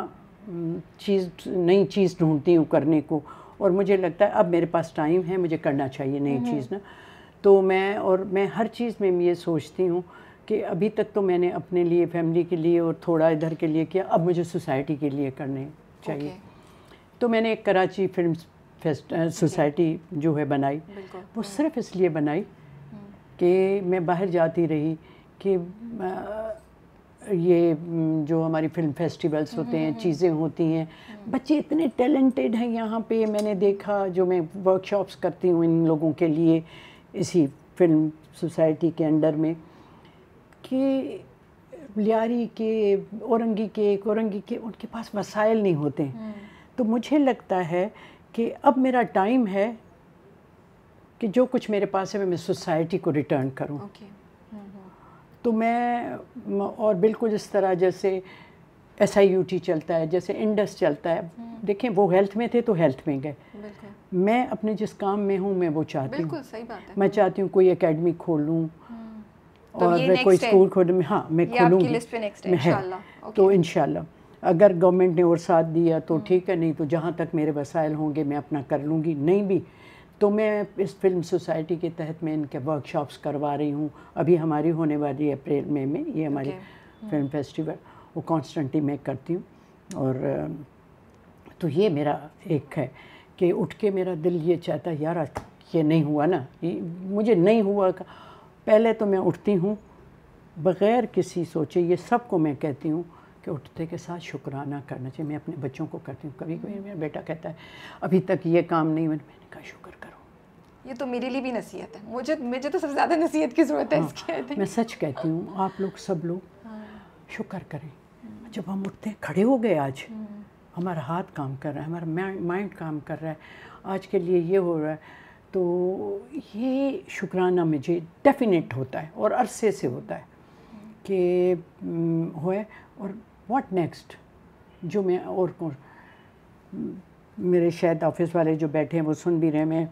चीज़ नई चीज़ ढूंढती हूँ करने को और मुझे लगता है अब मेरे पास टाइम है मुझे करना चाहिए नई हम्म। चीज़ ना तो मैं और मैं हर चीज़ में ये सोचती हूँ कि अभी तक तो मैंने अपने लिए फैमिली के लिए और थोड़ा इधर के लिए किया अब मुझे सोसाइटी के लिए करने चाहिए okay. तो मैंने एक Karachi film fest society okay. जो है बनाई वो सिर्फ इसलिए बनाई हम्म। कि मैं बाहर जाती रही कि ये जो हमारी फिल्म फेस्टिवल्स हम्म, होते हैं हम्म, चीज़ें होती हैं बच्चे इतने टैलेंटेड हैं यहाँ पे मैंने देखा जो मैं वर्कशॉप्स करती हूँ इन लोगों के लिए इसी फिल्म सोसाइटी के अंडर में कि लियारी के औरंगी के औरंगी के उनके पास वसाइल नहीं होते हैं हम्म। तो मुझे लगता है कि अब मेरा टाइम है कि जो कुछ मेरे पास है मैं सोसाइटी को रिटर्न करूं okay. तो मैं और बिल्कुल इस तरह जैसे एस आई यू टी चलता है जैसे इंडस चलता है हम्म। देखें वो हेल्थ में थे तो हेल्थ में गए मैं अपने जिस काम में हूँ मैं वो चाहती हूँ मैं चाहती हूँ कोई एकेडमी खोलूँ तो और कोई स्कूल खोल में हाँ मैं खोलूँगी है तो इन अगर गवर्नमेंट ने और साथ दिया तो हम्म। ठीक है नहीं तो जहाँ तक मेरे वसायल होंगे मैं अपना कर लूँगी नहीं भी तो मैं इस फिल्म सोसाइटी के तहत मैं इनके वर्कशॉप्स करवा रही हूँ अभी हमारी होने वाली अप्रैल मई में, ये हमारी फिल्म हम्म। फेस्टिवल वो कॉन्स्टेंटली मैं करती हूँ और तो ये मेरा एक है कि उठ के मेरा दिल ये चाहता यार ये नहीं हुआ ना मुझे नहीं हुआ का पहले तो मैं उठती हूँ बग़ैर किसी सोचे ये सब को मैं कहती हूँ कि उठते के साथ शुक्राना करना चाहिए मैं अपने बच्चों को करती हूँ कभी कभी मेरा बेटा कहता है अभी तक ये काम नहीं मैंने मैंने कहा शुक्र करो ये तो मेरे लिए भी नसीहत है मुझे मुझे तो सबसे ज़्यादा नसीहत की ज़रूरत है हाँ, इसके मैं सच कहती हूँ आप लोग सब लोग हाँ। शुक्र करें जब हम उठते खड़े हो गए आज हम्म। हमारा हाथ काम कर रहा है हमारा माइंड काम कर रहा है आज के लिए ये हो रहा है तो ये शुक्राना मुझे डेफिनेट होता है और अरसे से होता है कि हुए और व्हाट नेक्स्ट जो मैं और मेरे शायद ऑफिस वाले जो बैठे हैं वो सुन भी रहे हैं मैं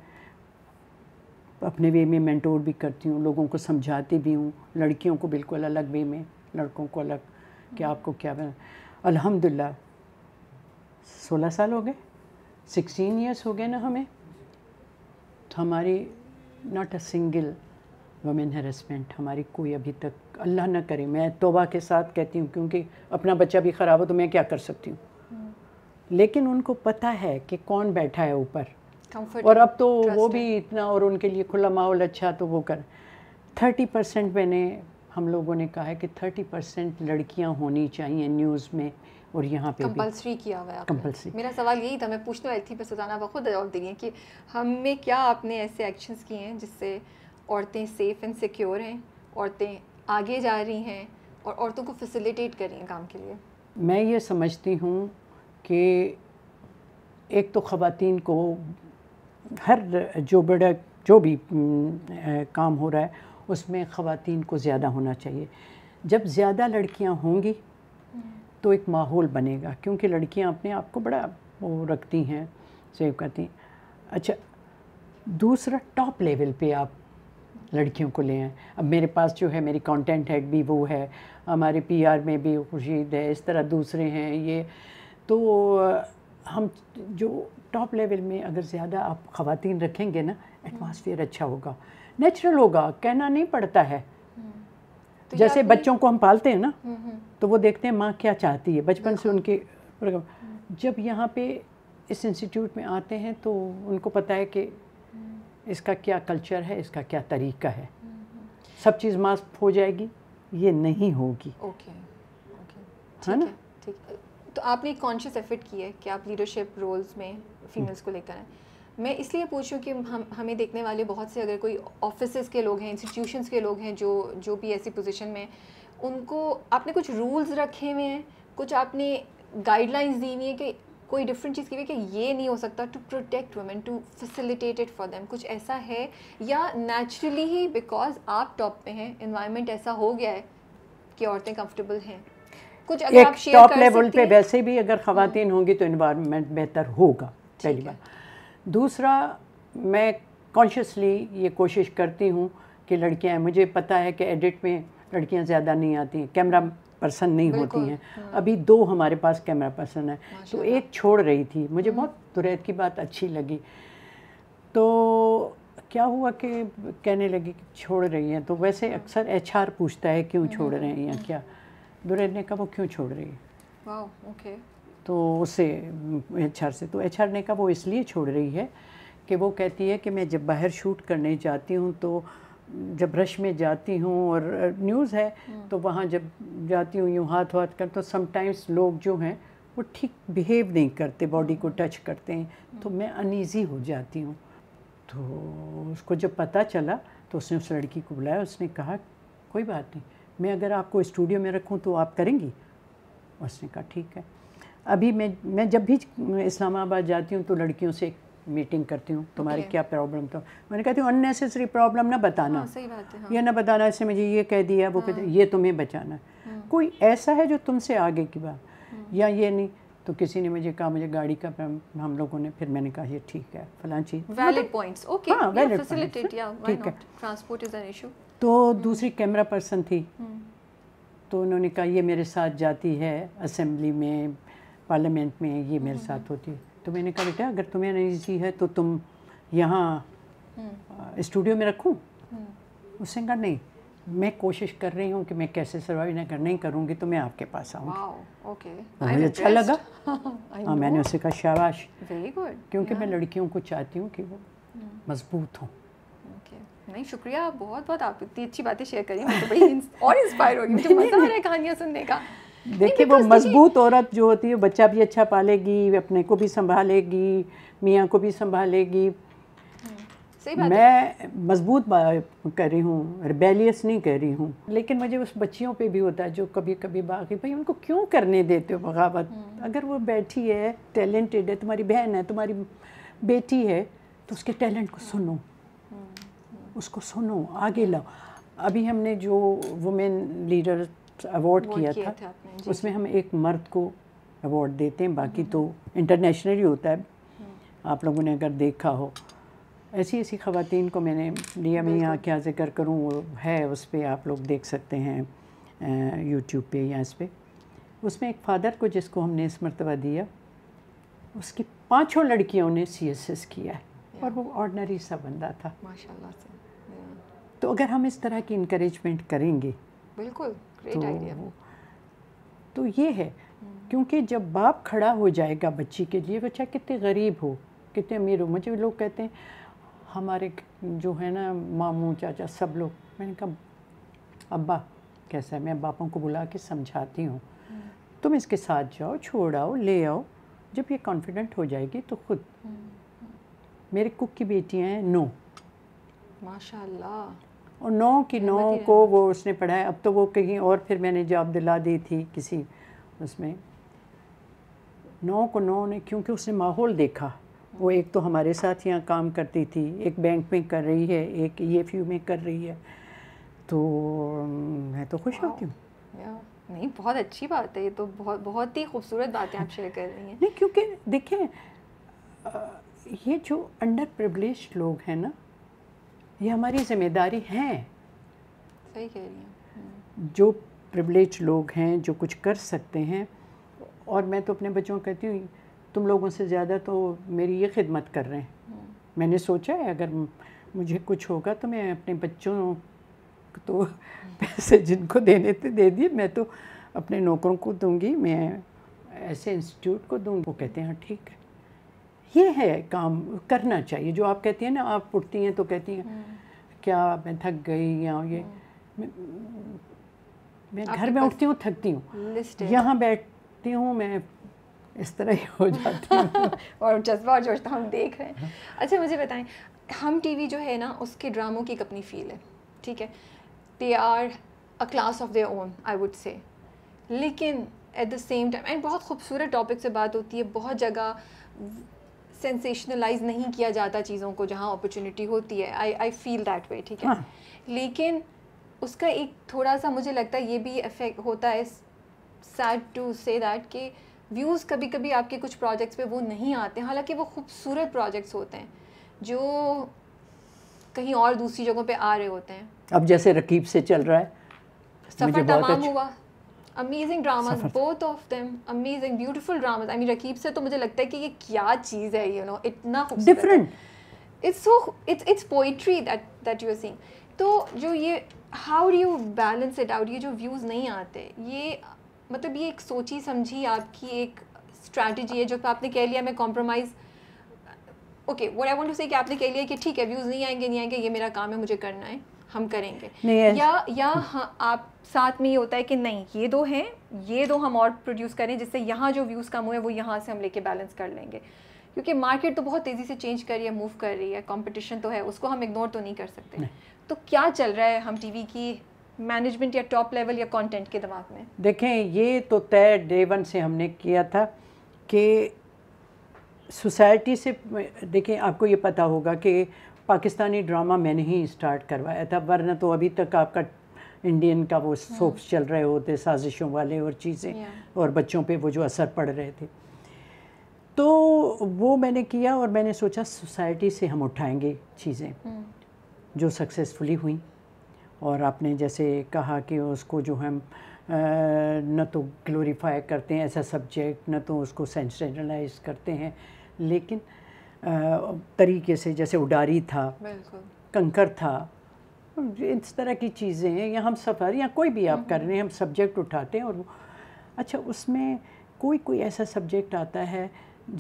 अपने वे में मेंटोर भी करती हूँ लोगों को समझाती भी हूँ लड़कियों को बिल्कुल अलग वे में लड़कों को अलग कि आपको क्या बना सोलह साल हो गए सिक्सटीन ईयर्स हो गए ना हमें हमारी not a single women harassment हमारी कोई अभी तक अल्लाह ना करे मैं तोबा के साथ कहती हूँ क्योंकि अपना बच्चा भी ख़राब हो तो मैं क्या कर सकती हूँ हम्म। लेकिन उनको पता है कि कौन बैठा है ऊपर और अब तो वो भी इतना और उनके लिए खुला माहौल अच्छा तो वो कर थर्टी परसेंट मैंने हम लोगों ने कहा है कि थर्टी परसेंट लड़कियाँ होनी चाहिए न्यूज़ में और यहाँ पे कंपलसरी किया हुआ है कंपलसरी मेरा सवाल यही था मैं पूछने वाली थी पर सुजाना खुद जवाब दे रही हम कि क्या आपने ऐसे एक्शंस किए हैं जिससे औरतें सेफ़ एंड सिक्योर हैं औरतें आगे जा रही हैं और औरतों को फैसिलिटेट कर रही हैं काम के लिए मैं ये समझती हूँ कि एक तो ख़वान को हर जो बड़ा जो भी काम हो रहा है उसमें ख़वान को ज़्यादा होना चाहिए जब ज़्यादा लड़कियाँ होंगी तो एक माहौल बनेगा क्योंकि लड़कियां अपने आप को बड़ा वो रखती हैं सेव करती हैं अच्छा दूसरा टॉप लेवल पे आप लड़कियों को ले आएँ अब मेरे पास जो है मेरी कंटेंट हेड भी वो है हमारे पीआर में भी खुर्शीद है इस तरह दूसरे हैं ये तो हम जो टॉप लेवल में अगर ज़्यादा आप ख़वान रखेंगे ना एटमॉस्फेयर हम्म। अच्छा होगा नेचुरल होगा कहना नहीं पड़ता है हम्म। तो जैसे बच्चों को हम पालते हैं ना हम्म, तो वो देखते हैं माँ क्या चाहती है बचपन से उनके जब यहाँ पे इस इंस्टीट्यूट में आते हैं तो उनको पता है कि हम्म। इसका क्या कल्चर है इसका क्या तरीका है हम्म। सब चीज़ मास्क हो जाएगी ये नहीं होगी ओके ओके है ना ठीक तो आपने एक कॉन्शियस एफर्ट की है कि आप लीडरशिप रोल्स में फीमेल्स को लेकर आए मैं इसलिए पूछूं कि हम हमें देखने वाले बहुत से अगर कोई ऑफिस के लोग हैं इंस्टीट्यूशंस के लोग हैं जो जो भी ऐसी पोजीशन में उनको आपने कुछ रूल्स रखे हुए हैं कुछ आपने गाइडलाइंस दी हुई है कि कोई डिफरेंट चीज़ की भी कि ये नहीं हो सकता to protect women to facilitate it for them कुछ ऐसा है या नेचुरली ही बिकॉज आप टॉप पे हैं इन्वायरमेंट ऐसा हो गया है कि औरतें कंफर्टेबल हैं कुछ अगर एक आप टॉप लेवल पे वैसे भी अगर हम्म। ख़वान होंगी तो इन्वायरमेंट बेहतर होगा पहली बार दूसरा मैं कॉन्शियसली ये कोशिश करती हूँ कि लड़कियाँ मुझे पता है कि एडिट में लड़कियां ज़्यादा नहीं आती हैं कैमरा पर्सन नहीं होती हैं हाँ। अभी दो हमारे पास कैमरा पर्सन है तो एक छोड़ रही थी मुझे हम्म। बहुत दुरैद की बात अच्छी लगी तो क्या हुआ कि कहने लगी कि छोड़ रही हैं तो वैसे हाँ। अक्सर एच पूछता है क्यों हम्म, छोड़ हम्म, रहे हैं या क्या दुरैत ने कहा वो क्यों छोड़ रही है ओके तो उसे एच से तो एच ने कहा वो इसलिए छोड़ रही है कि वो कहती है कि मैं जब बाहर शूट करने जाती हूँ तो जब रश में जाती हूँ और न्यूज़ है हम्म। तो वहाँ जब जाती हूँ यूँ हाथ वाथ कर तो समटाइम्स लोग जो हैं वो ठीक बिहेव नहीं करते बॉडी को टच हम्म। करते हैं हम्म। तो मैं अनईजी हो जाती हूँ तो उसको जब पता चला तो उसने उस लड़की को बुलाया उसने कहा कोई बात नहीं मैं अगर आपको स्टूडियो में रखूँ तो आप करेंगी उसने कहा ठीक है अभी मैं मैं जब भी इस्लामाबाद जाती हूँ तो लड़कियों से एक मीटिंग करती हूँ तुम्हारी okay. क्या प्रॉब्लम तो मैंने कहती हूँ अननेसेसरी प्रॉब्लम ना बताना हाँ, सही बात है हाँ। ये ना बताना इससे मुझे ये कह दिया वो हाँ। ये तुम्हें बचाना हाँ। कोई ऐसा है जो तुमसे आगे की बात हाँ। या ये नहीं तो किसी ने मुझे कहा मुझे गाड़ी का हम लोगों ने फिर मैंने कहा ये ठीक है फलान चीज वैलिड पॉइंट्स ओके वैलिड ठीक है ट्रांसपोर्ट इज एन इशू तो hmm। दूसरी कैमरा पर्सन थी hmm। तो उन्होंने कहा ये मेरे साथ जाती है असेंबली में पार्लियामेंट में ये मेरे hmm, साथ होती है तो मैंने कहा बेटा अगर तुम्हें एनर्जी है तो तुम यहाँ हम्म। स्टूडियो में रखूँ हम्म। उसने कहा नहीं मैं कोशिश कर रही हूँ कि मैं कैसे सर्वाइव ना करना ही करूँगी तो मैं आपके पास आऊँगी wow. okay. हाँ, अच्छा लगा हाँ मैंने उसे कहा शाबाश वेरी गुड क्योंकि मैं लड़कियों को चाहती हूँ कि वो हम्म। मजबूत हों नहीं शुक्रिया बहुत बहुत आप इतनी अच्छी बातें शेयर करी मैं तो बड़ी और इंस्पायर होगी मुझे मज़ा आ रहा है कहानियाँ सुनने का देखिए वो मजबूत औरत जो होती है बच्चा भी अच्छा पालेगी अपने को भी संभालेगी मियाँ को भी संभालेगी हम्म, सही बात मैं मजबूत कर रही हूँ रिबेलियस नहीं कर रही हूँ लेकिन मुझे उस बच्चियों पे भी होता है जो कभी कभी बाकी भाई उनको क्यों करने देते हो बगावत हम्म। अगर वो बैठी है टैलेंटेड है तुम्हारी बहन है तुम्हारी बेटी है तो उसके टैलेंट को सुनो हम्म, उसको सुनो आगे लाओ अभी हमने जो वुमेन लीडर अवार्ड किया, था, उसमें हम एक मर्द को अवार्ड देते हैं बाकी हम्म, तो इंटरनेशनल हम्म। ही होता है हम्म। आप लोगों ने अगर देखा हो ऐसी ऐसी खातन को मैंने लिया मैं यहाँ क्या जिक्र करूँ वो है उस पर आप लोग देख सकते हैं यूट्यूब पे या इस पर उसमें एक फ़ादर को जिसको हमने इस मरतबा दिया उसकी पांचों लड़कियों ने सी एस एस किया है और वो ऑर्डनरी सा बंदा था माशाल्लाह से तो अगर हम इस तरह की इनक्रेजमेंट करेंगे बिल्कुल ग्रेट तो, तो ये है हम्म। क्योंकि जब बाप खड़ा हो जाएगा बच्ची के लिए बच्चा कितने गरीब हो कितने अमीर हो मुझे लोग कहते हैं हमारे जो है ना मामू चाचा सब लोग मैंने कहा अब्बा कैसा है मैं बापों को बुला के समझाती हूँ हम्म। तुम इसके साथ जाओ छोड़ आओ ले आओ जब ये कॉन्फिडेंट हो जाएगी तो खुद हम्म, मेरे कुक की बेटियाँ हैं नो माशाल्लाह और नौ की नौ को वो उसने पढ़ाया अब तो वो कहीं और फिर मैंने जॉब दिला दी थी किसी उसमें नौ को नौ ने क्योंकि उसने माहौल देखा वो एक तो हमारे साथ यहाँ काम करती थी एक बैंक में कर रही है एक ई एफ यू में कर रही है तो मैं तो खुश होती हूँ नहीं बहुत अच्छी बात है ये तो बहुत बहुत ही खूबसूरत बातें आप शेयर कर रही हैं नहीं क्योंकि देखें ये जो अंडर प्रिवलेज लोग हैं ना ये हमारी जिम्मेदारी है सही कह रही हम्म। जो प्रिवलेज लोग हैं जो कुछ कर सकते हैं और मैं तो अपने बच्चों को कहती हूँ तुम लोगों से ज़्यादा तो मेरी ये खिदमत कर रहे हैं हम्म। मैंने सोचा है अगर मुझे कुछ होगा तो मैं अपने बच्चों तो हम्म। पैसे जिनको देने थे दे दिए मैं तो अपने नौकरों को दूंगी मैं ऐसे इंस्टीट्यूट को दूंगी वो कहते हैं हाँ ठीक है ये है काम करना चाहिए जो आप कहती हैं ना आप उठती हैं तो कहती हैं हम्म। क्या मैं थक गई या ये हम्म। मैं घर में उठती हूँ थकती हूँ यहाँ बैठती हूँ मैं इस तरह ही हो जाती हूँ और जज्बा और जोश तो हम देख रहे हैं हाँ। अच्छा मुझे बताएं हम टीवी जो है ना उसके ड्रामों की एक अपनी फील है ठीक है they are a class of their own I would say लेकिन at the same time and बहुत खूबसूरत टॉपिक से बात होती है बहुत जगह सेंसेशनलाइज नहीं किया जाता चीज़ों को जहाँ अपॉर्चुनिटी होती है आई आई फील दैट वे ठीक है हाँ. लेकिन उसका एक थोड़ा सा मुझे लगता है ये भी इफेक्ट होता है सैड टू से दैट कि व्यूज़ कभी कभी आपके कुछ प्रोजेक्ट्स पे वो नहीं आते हालांकि वो खूबसूरत प्रोजेक्ट्स होते हैं जो कहीं और दूसरी जगहों पे आ रहे होते हैं अब जैसे रकीब से चल रहा है सफ़र तमाम हुआ amazing dramas both of them amazing beautiful dramas I mean Raqeeb Se तो मुझे लगता है कि ये क्या चीज़ है यू नो इतना different it's so it's it's poetry that that you are seeing तो जो ये how do you balance it out ये जो व्यूज़ नहीं आते ये मतलब ये एक सोची समझी आपकी एक स्ट्रैटेजी है जो आपने कह लिया मैं कॉम्प्रोमाइज़ ओके वो आई वांट टू से कि आपने कह लिया कि ठीक है व्यूज़ नहीं आएंगे नहीं आएंगे ये मेरा काम है मुझे करना है हम करेंगे या या हाँ, आप साथ में ये होता है कि नहीं ये दो हैं ये दो हम और प्रोड्यूस करें जिससे यहाँ जो व्यूज़ कम हुए वो यहाँ से हम लेके बैलेंस कर लेंगे क्योंकि मार्केट तो बहुत तेज़ी से चेंज कर रही है मूव कर रही है कंपटीशन तो है उसको हम इग्नोर तो नहीं कर सकते नहीं। तो क्या चल रहा है हम टीवी की मैनेजमेंट या टॉप लेवल या कंटेंट के दिमाग में देखें ये तो तय डे वन से हमने किया था कि सोसाइटी से देखें आपको ये पता होगा कि पाकिस्तानी ड्रामा मैंने ही स्टार्ट करवाया था वरना तो अभी तक आपका इंडियन का वो हम्म। सोप्स चल रहे होते साजिशों वाले और चीज़ें और बच्चों पे वो जो असर पड़ रहे थे तो वो मैंने किया और मैंने सोचा सोसाइटी से हम उठाएंगे चीज़ें हम्म। जो सक्सेसफुली हुई और आपने जैसे कहा कि उसको जो हम न तो ग्लोरीफाई करते हैं ऐसा सब्जेक्ट न तो उसको सेंसेशनलाइज करते हैं लेकिन तरीके से जैसे उडारी था कंकर था इस तरह की चीज़ें हैं या हम सफ़र या कोई भी आप कर हम्म। रहे हैं हम सब्जेक्ट उठाते हैं और अच्छा उसमें कोई कोई ऐसा सब्जेक्ट आता है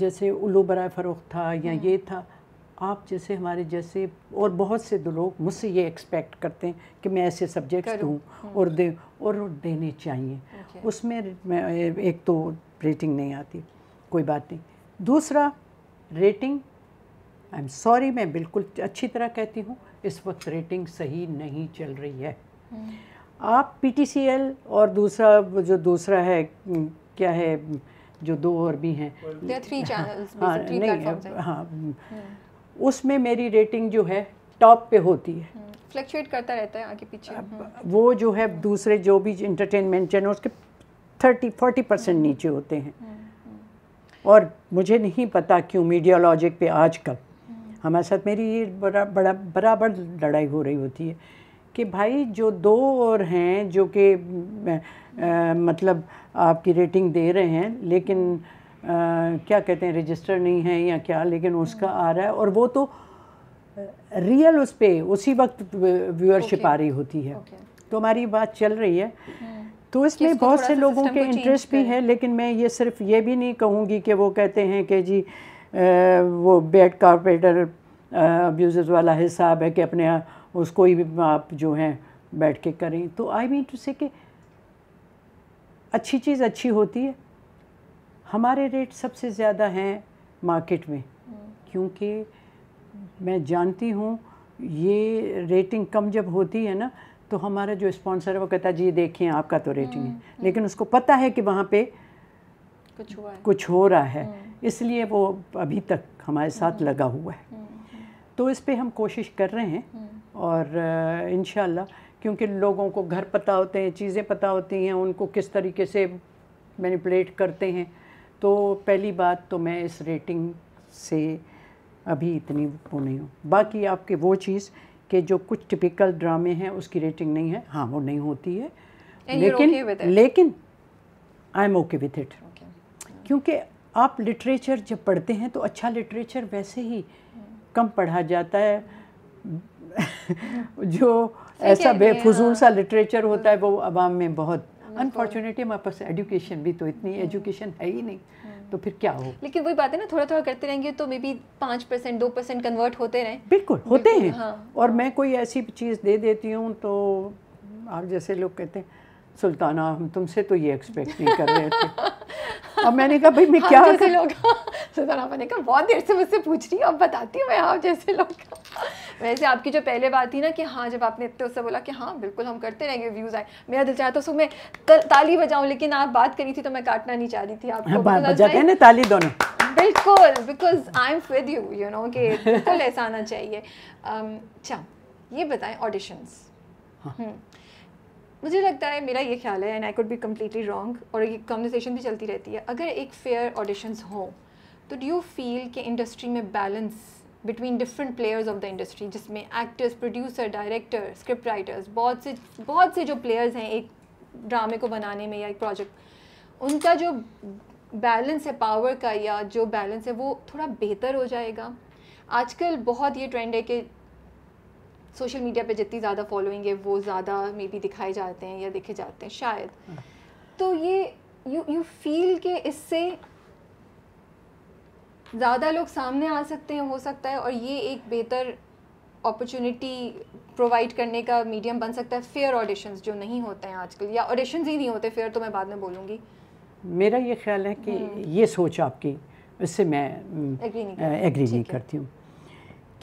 जैसे उल्लू बरा फ़रोख था या हम्म। ये था आप जैसे हमारे जैसे और बहुत से लोग मुझसे ये एक्सपेक्ट करते हैं कि मैं ऐसे सब्जेक्ट्स दूँ हम्म। और दे और देने चाहिए उसमें एक तो रेटिंग नहीं आती कोई बात नहीं दूसरा रेटिंग आई एम सॉरी मैं बिल्कुल अच्छी तरह कहती हूँ इस वक्त रेटिंग सही नहीं चल रही है आप पी और दूसरा जो दूसरा है क्या है जो दो और भी हैं थ्री हाँ, नहीं हाँ hmm. उसमें मेरी रेटिंग जो है टॉप पे होती है फ्लक्चुएट hmm. करता रहता है आगे पीछे hmm. वो जो है दूसरे जो भी इंटरटेनमेंट चैनल उसके थर्टी फोर्टी परसेंट नीचे होते हैं और मुझे नहीं पता क्यों मीडियालॉजिक पे आजकल हमारे साथ मेरी ये बड़ा बड़ा बराबर लड़ाई हो रही होती है कि भाई जो दो और हैं जो कि मतलब आपकी रेटिंग दे रहे हैं लेकिन आ, क्या कहते हैं रजिस्टर नहीं है या क्या लेकिन उसका आ रहा है और वो तो रियल उस पर उसी वक्त व्यूअरशिप okay. आ रही होती है okay. तो हमारी बात चल रही है हम्म। तो इसमें बहुत से लोगों के इंटरेस्ट भी है लेकिन मैं ये सिर्फ ये भी नहीं कहूँगी कि वो कहते हैं कि जी वो बेड कारपेटर अब्यूज़ वाला हिसाब है कि अपने उसको ही आप जो हैं बैठ के करें तो आई मीन टू से कि अच्छी चीज़ अच्छी होती है हमारे रेट सबसे ज़्यादा हैं मार्केट में हम्म। क्योंकि मैं जानती हूँ ये रेटिंग कम जब होती है ना तो हमारा जो स्पॉन्सर है वो कहता है जी देखिए आपका तो रेटिंग है हम्म, हम्म। लेकिन उसको पता है कि वहाँ पे कुछ हुआ है कुछ हो रहा है हम्म। इसलिए वो अभी तक हमारे साथ हम्म। लगा हुआ है हम्म। तो इस पर हम कोशिश कर रहे हैं और इन क्योंकि लोगों को घर पता होते हैं चीज़ें पता होती हैं उनको किस तरीके से मैनिपुलेट करते हैं तो पहली बात तो मैं इस रेटिंग से अभी इतनी वो नहीं हूँ बाकी आपके वो चीज़ के जो कुछ टिपिकल ड्रामे हैं उसकी रेटिंग नहीं है हाँ वो नहीं होती है And लेकिन okay लेकिन I am okay with it क्योंकि आप लिटरेचर जब पढ़ते हैं तो अच्छा लिटरेचर वैसे ही कम पढ़ा जाता है जो ऐसा बेफजूल हाँ। सा लिटरेचर होता है वो आवाम हम्म। में बहुत अनफॉर्चुनेटली हमारे पास एजुकेशन भी तो इतनी एजुकेशन हम्म। है ही नहीं हम्म। तो फिर क्या हो लेकिन वही बात है ना थोड़ा थोड़ा करते रहेंगे तो मे बी पाँच परसेंट दो परसेंट कन्वर्ट होते रहें बिल्कुल होते हैं हाँ। और मैं कोई ऐसी चीज़ दे देती हूँ तो आप जैसे लोग कहते हैं सुल्ताना हम तुमसे तो ये एक्सपेक्ट नहीं कर रहे थे अब मैंने कहा भाई मैं क्या जैसे लोग सुधारापा ने कहा बहुत देर से मुझसे पूछ रही हूँ अब बताती हूँ मैं आप जैसे लोग वैसे आपकी जो पहले बात थी ना कि हाँ जब आपने इतने उससे बोला कि हाँ बिल्कुल हम करते रहेंगे व्यूज़ आए मेरा दिल चाहता उसको मैं ताली बजाऊँ लेकिन आप बात करी थी तो मैं काटना नहीं चाह रही थी आपको हाँ, ना ताली दोनों बिल्कुल because I am with you you know कि बिल्कुल ऐसा आना चाहिए अच्छा ये बताएं ऑडिशंस मुझे लगता है मेरा ये ख्याल है and I could be completely wrong और ये कॉन्वर्सेशन भी चलती रहती है अगर एक फेयर ऑडिशंस हो तो डू यू फील कि इंडस्ट्री में balance between different players of the industry जिसमें actors producer director script writers बहुत से बहुत से जो प्लेयर्स हैं एक ड्रामे को बनाने में या एक प्रोजेक्ट उनका जो बैलेंस है पावर का या जो बैलेंस है वो थोड़ा बेहतर हो जाएगा आजकल बहुत ये ट्रेंड है कि सोशल मीडिया पे जितनी ज़्यादा फॉलोइंग है वो ज़्यादा मे बी दिखाए जाते हैं या देखे जाते हैं शायद हाँ। तो ये यू यू फील के इससे ज़्यादा लोग सामने आ सकते हैं हो सकता है और ये एक बेहतर अपॉर्चुनिटी प्रोवाइड करने का मीडियम बन सकता है फेयर ऑडिशंस जो नहीं होते हैं आजकल या ऑडिशंस ही नहीं होते फेयर तो मैं बाद में बोलूँगी मेरा ये ख्याल है कि हम्म। ये सोच आपकी इससे मैं एग्री नहीं, नहीं करती हूँ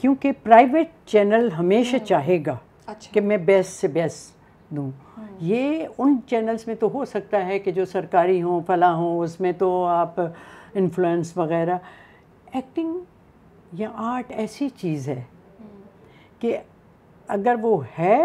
क्योंकि प्राइवेट चैनल हमेशा हम्म। चाहेगा अच्छा। कि मैं बेस्ट से बेस्ट दूँ हम्म। ये उन चैनल्स में तो हो सकता है कि जो सरकारी हों फला हों उसमें तो आप इन्फ्लुएंस वगैरह एक्टिंग या आर्ट ऐसी चीज़ है हम्म। कि अगर वो है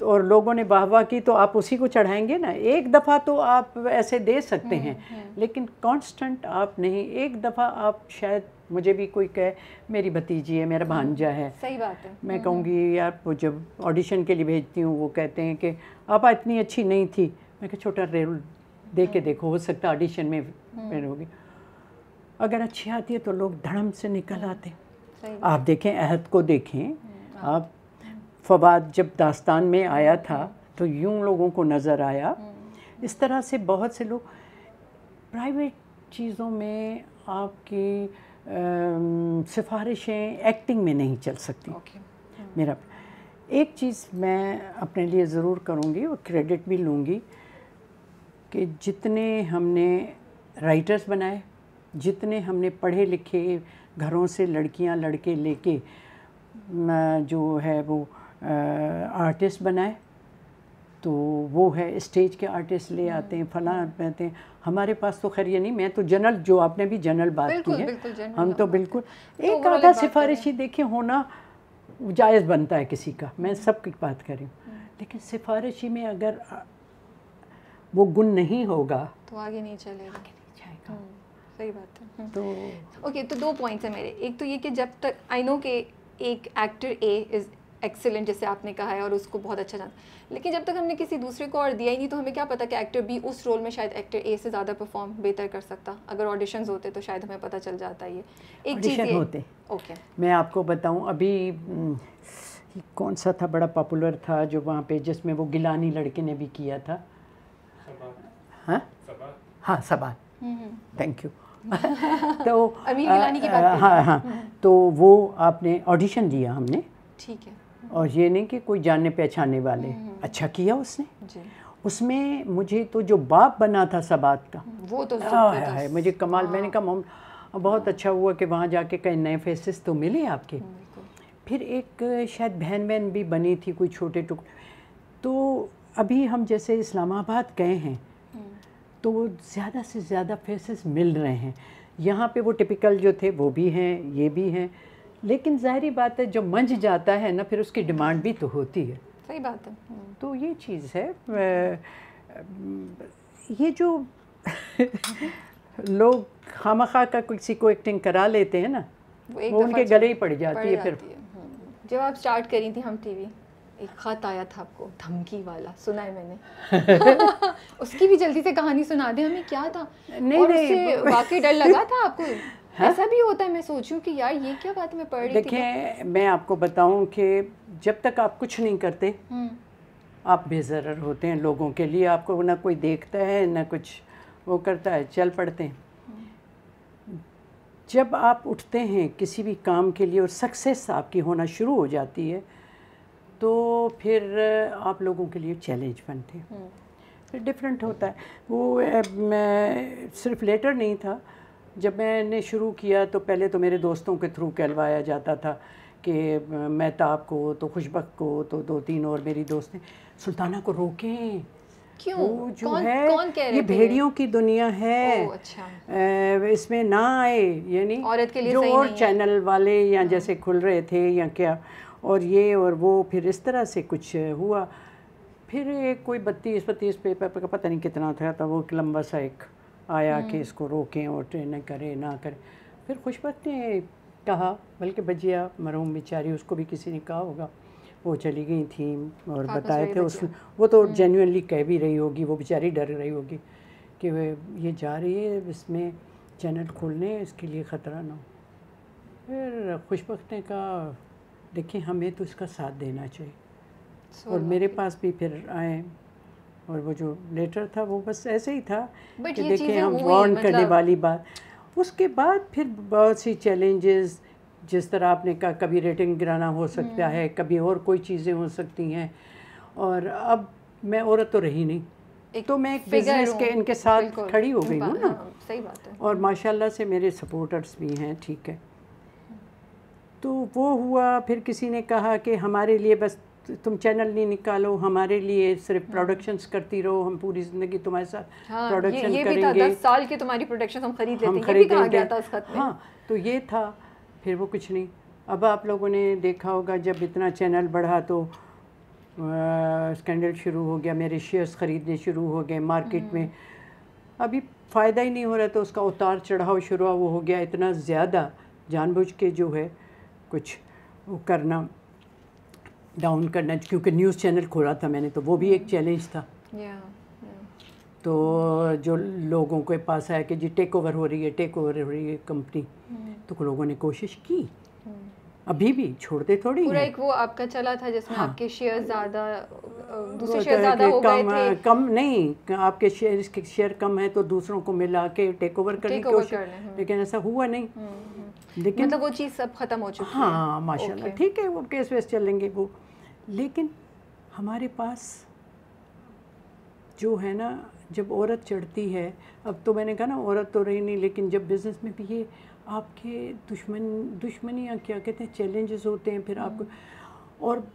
तो और लोगों ने वाह वाह की तो आप उसी को चढ़ाएंगे ना एक दफ़ा तो आप ऐसे दे सकते हैं लेकिन कांस्टेंट आप नहीं एक दफ़ा आप शायद मुझे भी कोई कहे मेरी भतीजी है मेरा भांजा है सही बात है मैं हम्म, कहूँगी हम्म। यार वो जब ऑडिशन के लिए भेजती हूँ वो कहते हैं कि आप इतनी अच्छी नहीं थी मैं कहा छोटा रेल दे के हम्म। देखो हो सकता ऑडिशन में फिर होगी अगर अच्छी आती है तो लोग धड़म से निकल आते आप देखें अहद को देखें आप फवाद जब दास्तान में आया था तो यूं लोगों को नज़र आया इस तरह से बहुत से लोग प्राइवेट चीज़ों में आपकी सिफारिशें एक्टिंग में नहीं चल सकती okay. Hmm. मेरा एक चीज़ मैं अपने लिए ज़रूर करूँगी और क्रेडिट भी लूँगी कि जितने हमने राइटर्स बनाए जितने हमने पढ़े लिखे घरों से लड़कियां लड़के लेके जो है वो आर्टिस्ट बनाए तो वो है स्टेज के आर्टिस्ट ले हम्म। आते हैं फला कहते हैं हमारे पास तो खैर ये नहीं मैं तो जनरल जो आपने भी जनरल बात की है हम तो बिल्कुल तो एक आधा सिफारिशी देखें होना जायज़ बनता है किसी का मैं सब की बात करी हम्म। लेकिन सिफारिशी में अगर वो गुण नहीं होगा तो आगे नहीं चलेगा आगे नहीं जाएगा हम्म, सही बात है तो ओके okay, तो दो पॉइंट्स हैं मेरे एक तो ये कि जब तक आई नो के एक एक्टर ए इज़ एक्सेलेंट जैसे आपने कहा है और उसको बहुत अच्छा जानता लेकिन जब तक हमने किसी दूसरे को और दिया ही नहीं तो हमें क्या पता कि एक्टर बी उस रोल में शायद एक्टर ए से ज़्यादा परफॉर्म बेहतर कर सकता अगर ऑडिशन होते तो शायद हमें पता चल जाता ये एक चीज़ होते ओके मैं आपको बताऊँ अभी कौन सा था बड़ा पॉपुलर था जो वहाँ पे जिसमें वो गिलानी लड़के ने भी किया था हाँ सवाल थैंक यू तो अमीर गिलानी की बात हाँ हाँ तो वो आपने ऑडिशन दिया हमने ठीक है और ये नहीं कि कोई जानने पहचाने वाले हम्म, हम्म। अच्छा किया उसने उसमें मुझे तो जो बाप बना था सबात का वो तो आ, है, है मुझे कमाल हाँ। मैंने कहा बहुत अच्छा हुआ कि वहाँ जाके कई नए फेसेस तो मिले आपके हम्म, फिर एक शायद बहन बहन भी बनी थी कोई छोटे टुकड़े तो अभी हम जैसे इस्लामाबाद गए हैं तो ज़्यादा से ज़्यादा फेसेस मिल रहे हैं यहाँ पे वो टिपिकल जो थे वो भी हैं ये भी हैं लेकिन ज़ाहरी बात है जो मंझ जाता है ना फिर उसकी डिमांड भी तो होती है सही बात है हम्म। तो ये चीज़ है ये जो लोग खाम खा का किसी को एक्टिंग करा लेते हैं ना वो, उनके गले ही पड़ जाती, पड़ है फिर हम्म। जब आप स्टार्ट करी थी हम टीवी एक ख़त आया था आपको धमकी वाला सुना है मैंने उसकी भी जल्दी से कहानी सुना दे हमें क्या था नहीं नहीं वाकई डर लगा था आपको ऐसा भी होता है मैं सोचूं कि यार ये क्या बात मैं पढ़ रही देखिए मैं आपको बताऊं कि जब तक आप कुछ नहीं करते हम्म। आप बेजर होते हैं लोगों के लिए आपको ना कोई देखता है ना कुछ वो करता है चल पड़ते हैं हम्म। जब आप उठते हैं किसी भी काम के लिए और सक्सेस आपकी होना शुरू हो जाती है तो फिर आप लोगों के लिए चैलेंज बनते हैं हम्म। फिर डिफरेंट होता है वो मैं सिर्फ लेटर नहीं था जब मैंने शुरू किया तो पहले तो मेरे दोस्तों के थ्रू कहलवाया जाता था कि महताब तो को तो खुशबक को तो दो तीन और मेरी दोस्त ने सुल्ताना को रोकें क्यों वो जो कौन, है कौन कह रहे ये भेड़ियों की दुनिया है ओ, अच्छा। इसमें ना आए यानी औरत के लिए जो और चैनल वाले या हम्म। जैसे खुल रहे थे या क्या और ये और वो फिर इस तरह से कुछ हुआ फिर एक कोई बत्तीस बत्तीस पेपर का पता नहीं कितना था, था वो एक लंबा सा एक आया कि हम्म। इसको रोकें और ट्रेनिंग करें ना करें फिर खुशबक ने कहा बल्कि बजिया मरूम बेचारी उसको भी किसी ने कहा होगा वो चली गई थी और बताए थे उस वो तो जेन्यूनली हम्म। कह भी रही होगी वो बेचारी डर रही होगी कि वे ये जा रही है इसमें चैनल खोलने इसके लिए ख़तरा ना हो फिर खुशबक ने कहा देखिए हमें तो इसका साथ देना चाहिए और मेरे पास भी फिर आए और वो जो लेटर था वो बस ऐसे ही था कि देखें हम वार्न मतलब... करने वाली बात उसके बाद फिर बहुत सी चैलेंजेस जिस तरह आपने कहा कभी रेटिंग गिराना हो सकता हम्म। है कभी और कोई चीज़ें हो सकती हैं और अब मैं औरत तो रही नहीं तो मैं एक बिजनेस के इनके साथ खड़ी हो गई हूँ ना हाँ, सही बात है और माशाल्लाह से मेरे सपोर्टर्स भी हैं ठीक है हम्म। तो वो हुआ फिर किसी ने कहा कि हमारे लिए बस तुम चैनल नहीं निकालो हमारे लिए सिर्फ प्रोडक्शंस हाँ। करती रहो हम पूरी जिंदगी तुम्हारे साथ हाँ, प्रोडक्शन करेंगे दस साल की तुम्हारी प्रोडक्शन हम खरीद हम खरीद गया था उस खत हाँ तो ये था फिर वो कुछ नहीं अब आप लोगों ने देखा होगा जब इतना चैनल बढ़ा तो स्कैंडल शुरू हो गया मेरे शेयर्स ख़रीदने शुरू हो गए मार्केट हम्म। में अभी फ़ायदा ही नहीं हो रहा तो उसका उतार चढ़ाव शुरू वो हो गया इतना ज़्यादा जानबूझ के जो है कुछ वो करना डाउन करना क्योंकि न्यूज़ चैनल खोला था मैंने तो वो भी एक चैलेंज था तो जो लोगों के पास आया कि जी टेक ओवर हो रही है टेक ओवर हो रही है कंपनी hmm. तो लोगों ने कोशिश की अभी भी छोड़ते थोड़ी पूरा एक वो आपका चला था जिसमें हाँ, आपके शेयर ज़्यादा दूसरे शेयर तो ज़्यादा हो कम, गए थे कम नहीं आपके शेयर के शेयर कम है तो दूसरों को मिला के टेक ओवर करने की कोशिश हम्म। लेकिन ऐसा हुआ नहीं हम्म, हम्म। लेकिन मतलब वो चीज़ सब ख़त्म हो चुकी है हाँ माशाल्लाह ठीक है वो केस वेस चलेंगे वो लेकिन हमारे पास जो है ना जब औरत चढ़ती है अब तो मैंने कहा ना औरत तो रही नहीं लेकिन जब बिज़नेस में भी ये आपके दुश्मन दुश्मनी या क्या कहते हैं चैलेंजेस होते हैं फिर हम्म। आपको और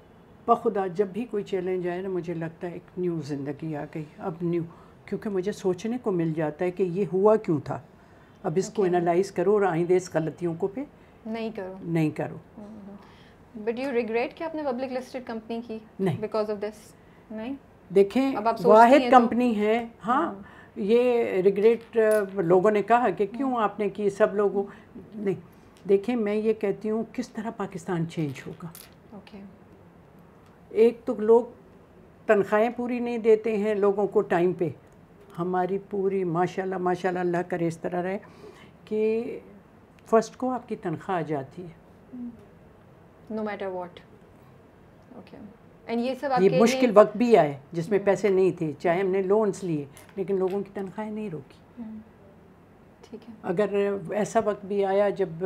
बखुदा जब भी कोई चैलेंज आए ना मुझे लगता है एक न्यू ज़िंदगी आ गई अब न्यू क्योंकि मुझे सोचने को मिल जाता है कि ये हुआ क्यों था अब इसको okay. एनालाइज करो और आइंदे इस गलतियों को पे नहीं करो नहीं करो बट यू रिग्रेट कि आपने पब्लिक लिस्टेड कंपनी की नहीं बिकॉज ऑफ दिस नहीं देखें वाहिद कंपनी तो, है हाँ, हाँ। ये रिग्रेट लोगों ने कहा कि क्यों हाँ। आपने की सब लोगों नहीं देखिए मैं ये कहती हूँ किस तरह पाकिस्तान चेंज होगा ओके okay. एक तो लोग तनख्वाहें पूरी नहीं देते हैं लोगों को टाइम पे हमारी पूरी माशाल्लाह माशाल्लाह अल्लाह करे इस तरह रहे कि फर्स्ट को आपकी तनख्वाह आ जाती है no matter what okay and ये सब ये मुश्किल वक्त भी आए जिसमें हम्म। पैसे नहीं थे चाहे हमने लोन्स लिए लेकिन लोगों की तनख्वाहें नहीं रोकी हम्म। ठीक है अगर ऐसा वक्त भी आया जब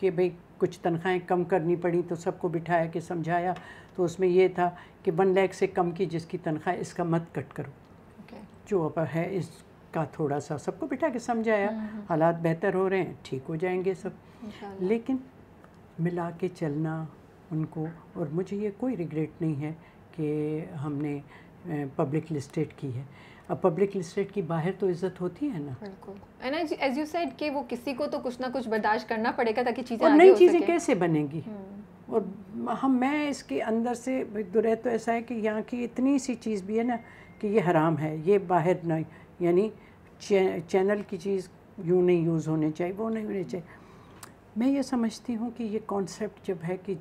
कि भाई कुछ तनख्वाहें कम करनी पड़ी तो सबको बिठाया के समझाया तो उसमें यह था कि वन लैख से कम की जिसकी तनख्वाह इसका मत कट करो जो अब है इसका थोड़ा सा सबको बिठा के समझाया हम्म, हालात बेहतर हो रहे हैं ठीक हो जाएंगे सब लेकिन मिला के चलना उनको और मुझे ये कोई रिग्रेट नहीं है कि हमने पब्लिक लिस्टेड की है अब पब्लिक लिस्टेड की बाहर तो इज्जत होती है ना बिल्कुल एज यू सेड कि वो किसी को तो कुछ ना कुछ बर्दाश्त करना पड़ेगा ताकि चीज़ें नई चीज़ें कैसे बनेंगी हम्म। और हम मैं इसके अंदर से दुरह तो, तो ऐसा है कि यहाँ की इतनी सी चीज़ भी है ना कि ये हराम है ये बाहर नहीं यानी चैनल की चीज़ यूँ नहीं यूज़ होने चाहिए वो नहीं होने चाहिए मैं ये समझती हूँ कि ये कॉन्सेप्ट जब है कि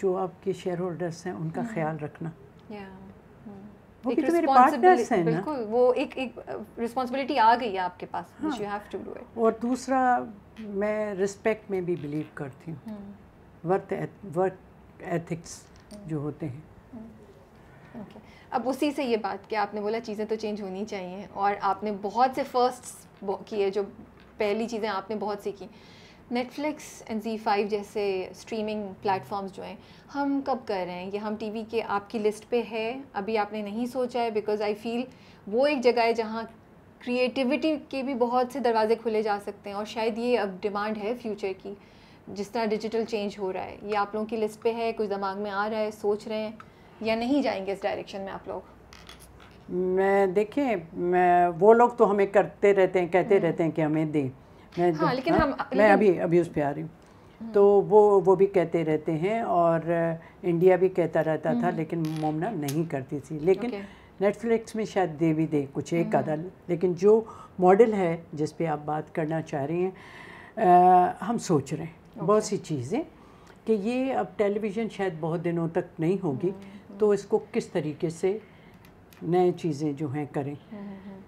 जो आपके शेयर होल्डर्स हैं उनका हम्म। ख्याल रखना हम्म। वो भी तो मेरे पार्टनर्स हैं ना वो एक एक रिस्पॉन्सिबिलिटी आ गई है आपके पास you have to do it और दूसरा मैं रिस्पेक्ट में भी बिलीव करती हूँ वर्क वर्क एथिक्स जो होते हैं हम्म। अब उसी से ये बात कि आपने बोला चीज़ें तो चेंज होनी चाहिए और आपने बहुत से फर्स्ट किए जो पहली चीज़ें आपने बहुत सीखी नेटफ्लिक्स एंड जी फाइव जैसे स्ट्रीमिंग प्लेटफॉर्म्स जो हैं हम कब कर रहे हैं ये हम टीवी के आपकी लिस्ट पे है अभी आपने नहीं सोचा है बिकॉज आई फील वो एक जगह है जहाँ क्रिएटिविटी के भी बहुत से दरवाजे खुले जा सकते हैं और शायद ये अब डिमांड है फ्यूचर की जिस तरह डिजिटल चेंज हो रहा है ये आप लोगों की लिस्ट पे है कुछ दिमाग में आ रहा है सोच रहे हैं या नहीं जाएंगे इस डायरेक्शन में आप लोग मैं देखें मैं वो लोग तो हमें करते रहते हैं कहते हम्म। रहते हैं कि हमें दें मैं हाँ, लेकिन हाँ, हम मैं अभी अभी उस पर आ रही हूँ तो वो वो भी कहते रहते हैं और इंडिया भी कहता रहता था हम्म। लेकिन मोमना नहीं करती थी लेकिन नेटफ्लिक्स में शायद दे भी दे कुछ एक अदल हम्म। लेकिन जो मॉडल है जिस पे आप बात करना चाह रही हैं हम सोच रहे हैं बहुत सी चीज़ें कि ये अब टेलीविज़न शायद बहुत दिनों तक नहीं होगी हम्म, तो इसको किस तरीके से नए चीज़ें जो हैं करें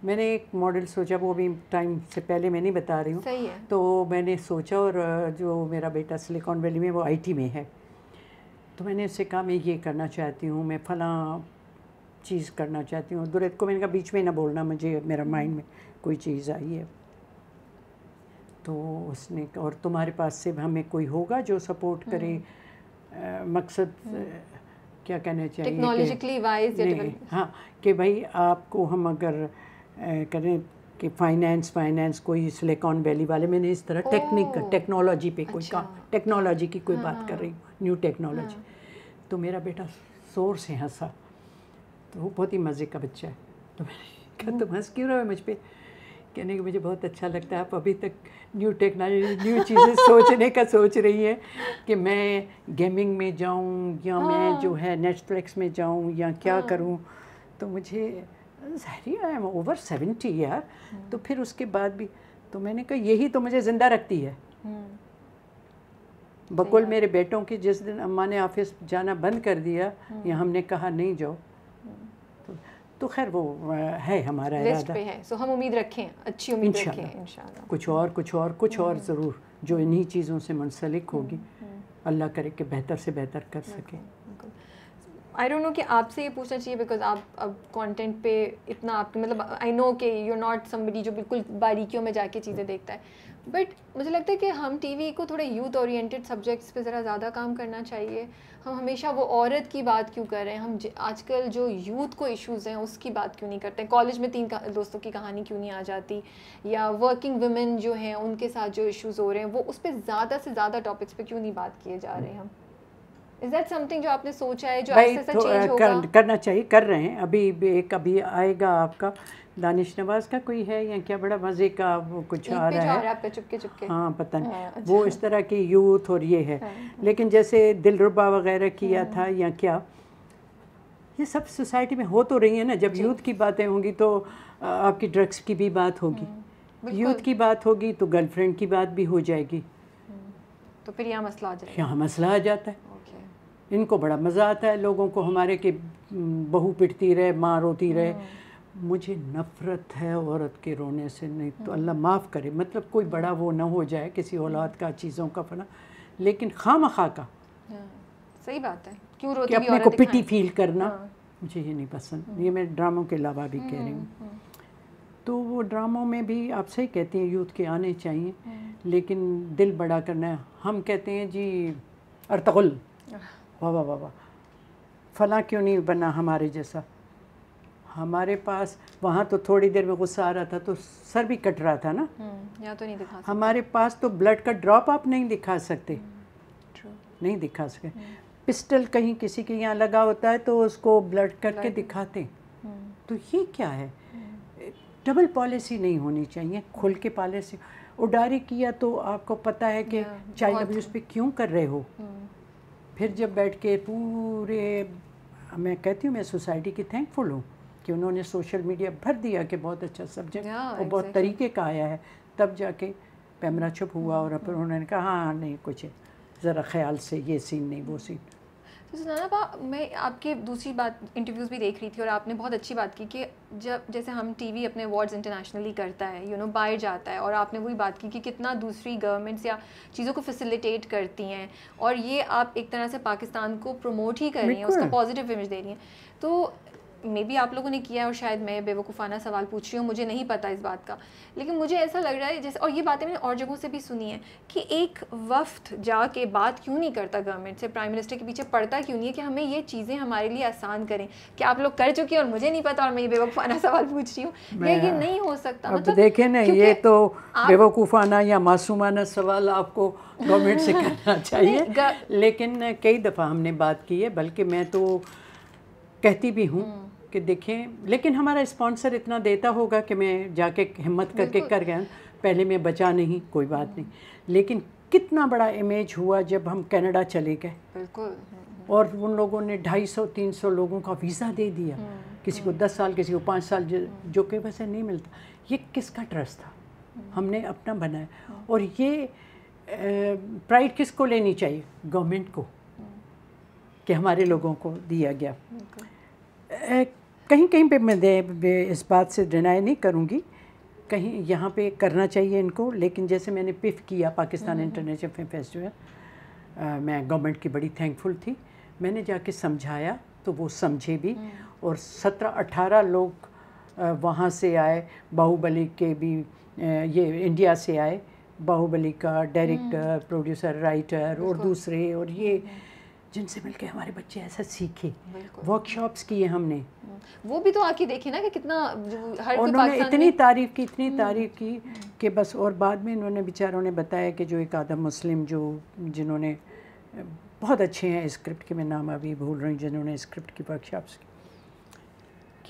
मैंने एक मॉडल सोचा वो अभी टाइम से पहले मैं नहीं बता रही हूँ तो मैंने सोचा और जो मेरा बेटा सिलिकॉन वैली में वो आईटी में है तो मैंने उससे कहा मैं ये करना चाहती हूँ मैं फला चीज़ करना चाहती हूँ दुरत को मैंने कहा बीच में ना बोलना मुझे मेरा माइंड हम्म। में कोई चीज़ आई है तो उसने और तुम्हारे पास से हमें कोई होगा जो सपोर्ट हम्म। करे आ, मकसद हम्म। क्या कहना चाहिए टेक्नोलॉजिकली वाइज हाँ कि भाई आपको हम अगर करें कि फाइनेंस फाइनेंस कोई सिलिकॉन वैली वाले मैंने इस तरह टेक्निक टेक्नोलॉजी पे कोई अच्छा। काम टेक्नोलॉजी की कोई बात कर हाँ, रही हाँ। हूँ न्यू टेक्नोलॉजी हाँ। तो मेरा बेटा शोर से हंसा तो वो बहुत ही मज़े का बच्चा है तो मैंने कहा तुम हंस क्यों रहे हो मुझ पर कहने के मुझे बहुत अच्छा लगता है आप अभी तक न्यू टेक्नोलॉजी न्यू चीज़ें सोचने का सोच रही है कि मैं गेमिंग में जाऊँ या मैं जो है नेटफ्लिक्स में जाऊँ या क्या करूँ तो मुझे जहरी आई एम ओवर सेवेंटी यार तो फिर उसके बाद भी तो मैंने कहा यही तो मुझे ज़िंदा रखती है हम्म। बकुल मेरे बेटों की जिस दिन अम्मा ने ऑफिस जाना बंद कर दिया हम्म। या हमने कहा नहीं जाओ तो, तो खैर वो है हमारा इरादा है सो हम उम्मीद रखें अच्छी उम्मीद रखें इंशाल्लाह कुछ और कुछ और कुछ और ज़रूर जो इन्हीं चीज़ों से मुंसलिक होगी अल्लाह करे कि बेहतर से बेहतर कर सकें आई डोंट नो कि आपसे ये पूछना चाहिए बिकॉज आप अब कॉन्टेंट पे इतना आप मतलब आई नो कि यू नॉट समबडी जो बिल्कुल बारीकियों में जाके चीज़ें देखता है बट मुझे लगता है कि हम टीवी को थोड़े यूथ ओरिएंटेड सब्जेक्ट्स पे ज़रा ज़्यादा काम करना चाहिए हम हमेशा वो औरत की बात क्यों कर रहे हैं हम आजकल जो यूथ को इश्यूज़ हैं उसकी बात क्यों नहीं करते हैं कॉलेज में तीन दोस्तों की कहानी क्यों नहीं आ जाती या वर्किंग वुमेन जो हैं उनके साथ जो इश्यूज़ हो रहे हैं वो उस पर ज़्यादा से ज़्यादा टॉपिक्स पर क्यों नहीं बात किए जा रहे हैं हम इज दैट समथिंग जो आपने सोचा है जो ऐसा चेंज तो, होगा कर, करना चाहिए कर रहे हैं अभी एक अभी आएगा आपका दानिश नवाज का कोई है या क्या बड़ा मज़े का वो कुछ आ रहा है चुपके चुपके हाँ पता नहीं हाँ, अच्छा। वो इस तरह की यूथ और ये है हाँ, हाँ। लेकिन जैसे दिलरुबा वगैरह किया हाँ। था या क्या ये सब सोसाइटी में हो तो रही है ना जब यूथ की बातें होंगी तो आपकी ड्रग्स की भी बात होगी हाँ, यूथ की बात होगी तो गर्लफ्रेंड की बात भी हो जाएगी तो फिर यहाँ मसला आ जाएगा यहाँ मसला आ जाता है इनको बड़ा मज़ा आता है लोगों को हमारे के बहू पिटती रहे माँ रोती रहे हाँ। मुझे नफ़रत है औरत के रोने से नहीं तो हाँ। अल्लाह माफ़ करे मतलब कोई बड़ा वो ना हो जाए किसी हाँ। औलाद का चीज़ों का फना लेकिन खाम खा का सही बात है क्यों रोती कि अपने को पिटी फील करना मुझे ये नहीं पसंद ये मैं ड्रामों के अलावा भी कह रही हूँ तो वो ड्रामों में भी आप सही कहते हैं यूथ के आने चाहिए लेकिन दिल बड़ा करना है हम कहते हैं जी अरतगुल वाह वाह वाह वाह फला क्यों नहीं बना हमारे जैसा हमारे पास वहाँ तो थोड़ी देर में गुस्सा आ रहा था तो सर भी कट रहा था ना हम्म, या तो नहीं दिखा हमारे पास तो ब्लड का ड्रॉप आप नहीं दिखा सकते हम्म, नहीं दिखा सके हम्म। पिस्टल कहीं किसी के यहाँ लगा होता है तो उसको ब्लड करके दिखाते तो ये क्या है डबल पॉलिसी नहीं होनी चाहिए खुल के पॉलिसी उडारी किया तो आपको पता है कि चाइल्ड अब्यूज़ पे क्यों कर रहे हो फिर जब बैठ के पूरे मैं कहती हूँ मैं सोसाइटी की थैंकफुल हूँ कि उन्होंने सोशल मीडिया भर दिया कि बहुत अच्छा सब्जेक्ट yeah, और exactly. बहुत तरीके का आया है तब जाके पैमरा चुप हुआ और फिर mm-hmm. उन्होंने कहा हाँ नहीं कुछ ज़रा ख्याल से ये सीन नहीं वो सीन तो सुनाना मैं आपके दूसरी बात इंटरव्यूज़ भी देख रही थी और आपने बहुत अच्छी बात की कि जब जैसे हम टीवी अपने अवार्ड्स इंटरनेशनली करता है यू नो बाहर जाता है और आपने वही बात की कि कितना दूसरी गवर्नमेंट्स या चीज़ों को फैसिलिटेट करती हैं और ये आप एक तरह से पाकिस्तान को प्रमोट ही कर रही हैं उसका पॉजिटिव इमेज दे रही हैं तो मे बी आप लोगों ने किया है और शायद मैं बेवकूफ़ाना सवाल पूछ रही हूँ मुझे नहीं पता इस बात का लेकिन मुझे ऐसा लग रहा है जैसे और ये बातें मैंने और जगहों से भी सुनी है कि एक वफ्त जा के बात क्यों नहीं करता गवर्नमेंट से प्राइम मिनिस्टर के पीछे पड़ता क्यों नहीं है कि हमें ये चीज़ें हमारे लिए आसान करें कि आप लोग कर चुके हैं और मुझे नहीं पता और मैं ये बेवकूफ़ाना सवाल पूछ रही हूँ लेकिन नहीं हो सकता मतलब देखे ना ये तो बेवकूफ़ाना या मासूमाना सवाल आपको गवर्नमेंट से करना चाहिए लेकिन कई दफ़ा हमने बात की है बल्कि मैं तो कहती भी हूँ हम्म। कि देखें लेकिन हमारा स्पॉन्सर इतना देता होगा कि मैं जाके हिम्मत करके कर गया पहले मैं बचा नहीं कोई बात नहीं लेकिन कितना बड़ा इमेज हुआ जब हम कनाडा चले गए बिल्कुल और उन लोगों ने 250 300 लोगों का वीज़ा दे दिया हम्म, किसी को 10 हम्म। साल किसी को 5 साल हम्म। जो कि वैसे नहीं मिलता ये किसका ट्रस्ट था हमने अपना बनाया और ये प्राइड किसको लेनी चाहिए गवर्नमेंट को कि हमारे लोगों को दिया गया कहीं कहीं पे मैं इस बात से डिनाई नहीं करूँगी कहीं यहाँ पे करना चाहिए इनको लेकिन जैसे मैंने पिफ किया पाकिस्तान इंटरनेशनल फिल्म फेस्टिवल मैं गवर्नमेंट की बड़ी थैंकफुल थी मैंने जाके समझाया तो वो समझे भी हम्म। और सत्रह अठारह लोग वहाँ से आए बाहुबली के भी ये इंडिया से आए बाहुबली का डायरेक्टर प्रोड्यूसर राइटर और दूसरे और ये हम्म। जिनसे के हमारे बच्चे ऐसा सीखे वर्कशॉप्स किए हमने वो भी तो आके देखे ना कि कितना हर उन्होंने इतनी तारीफ़ की इतनी हम्म। तारीफ़ की कि बस और बाद में इन्होंने बेचारों ने बताया कि जो एक आदम मुस्लिम जो जिन्होंने बहुत अच्छे हैं स्क्रिप्ट के मैं नाम अभी भूल रही हूँ जिन्होंने स्क्रिप्ट की वर्कशॉप्स की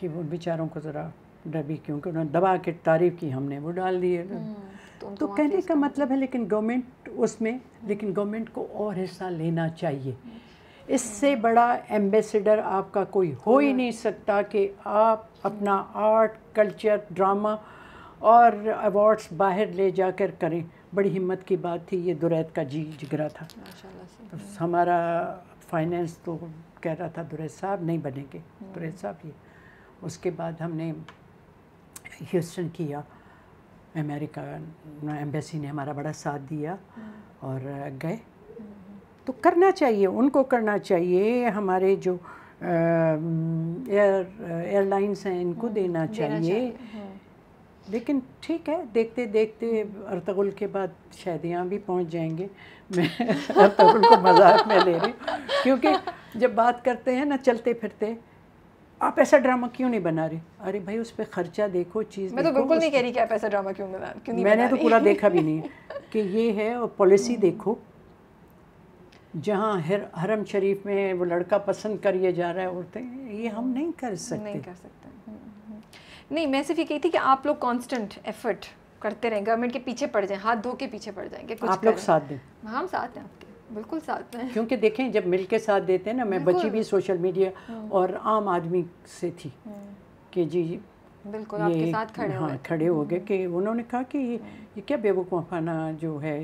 कि उन बेचारों को ज़रा डर भी क्योंकि उन्होंने दबा के तारीफ़ की हमने वो डाल दिए हम्म, तो, तो कहने का मतलब है लेकिन गवर्नमेंट उसमें लेकिन गवर्नमेंट को और हिस्सा लेना चाहिए हम्म। इससे बड़ा एम्बेसडर आपका कोई हो ही नहीं सकता कि आप अपना आर्ट कल्चर ड्रामा और अवार्ड्स बाहर ले जाकर करें बड़ी हिम्मत की बात थी ये दुरैत का जी जिगरा था तो हमारा फाइनेंस तो कह रहा था दुरैत साहब नहीं बनेंगे हम्म। दुरैत साहब ये उसके बाद हमने ह्यूस्टन किया अमेरिका एम्बेसी ने हमारा बड़ा साथ दिया हम्म। और गए तो करना चाहिए उनको करना चाहिए हमारे जो एयर एयरलाइंस हैं इनको हम्म, देना चाहिए हम्म। लेकिन ठीक है देखते देखते अरतगुल के बाद शायद यहाँ भी पहुँच जाएंगे मैं अरतगुल को मजाक में ले रही हूँ क्योंकि जब बात करते हैं ना चलते फिरते आप ऐसा ड्रामा क्यों नहीं बना रहे अरे भाई उस पर खर्चा देखो चीज़ मैं तो बिल्कुल नहीं कह रही कि आप ऐसा ड्रामा क्यों बना क्यों नहीं मैंने तो पूरा देखा भी नहीं कि ये है और पॉलिसी हम्म। देखो जहाँ हर हरम शरीफ में वो लड़का पसंद करिए जा रहा है औरतें ये हम नहीं कर सकते नहीं कर सकते हम्म, हम्म, हम्म। नहीं मैं सिर्फ ये कही थी कि आप लोग कांस्टेंट एफर्ट करते रहें गवर्नमेंट के पीछे पड़ जाएं हाथ धो के पीछे पड़ जाएंगे कुछ आप लोग साथ दें हम साथ हैं आपके बिल्कुल साथ हैं क्योंकि देखें जब मिल के साथ देते हैं ना मैं बची भी सोशल मीडिया और आम आदमी से थी कि जी बिल्कुल आपके साथ खड़े हाँ खड़े हो गए कि उन्होंने कहा कि ये क्या बेवकूफ़ाना जो है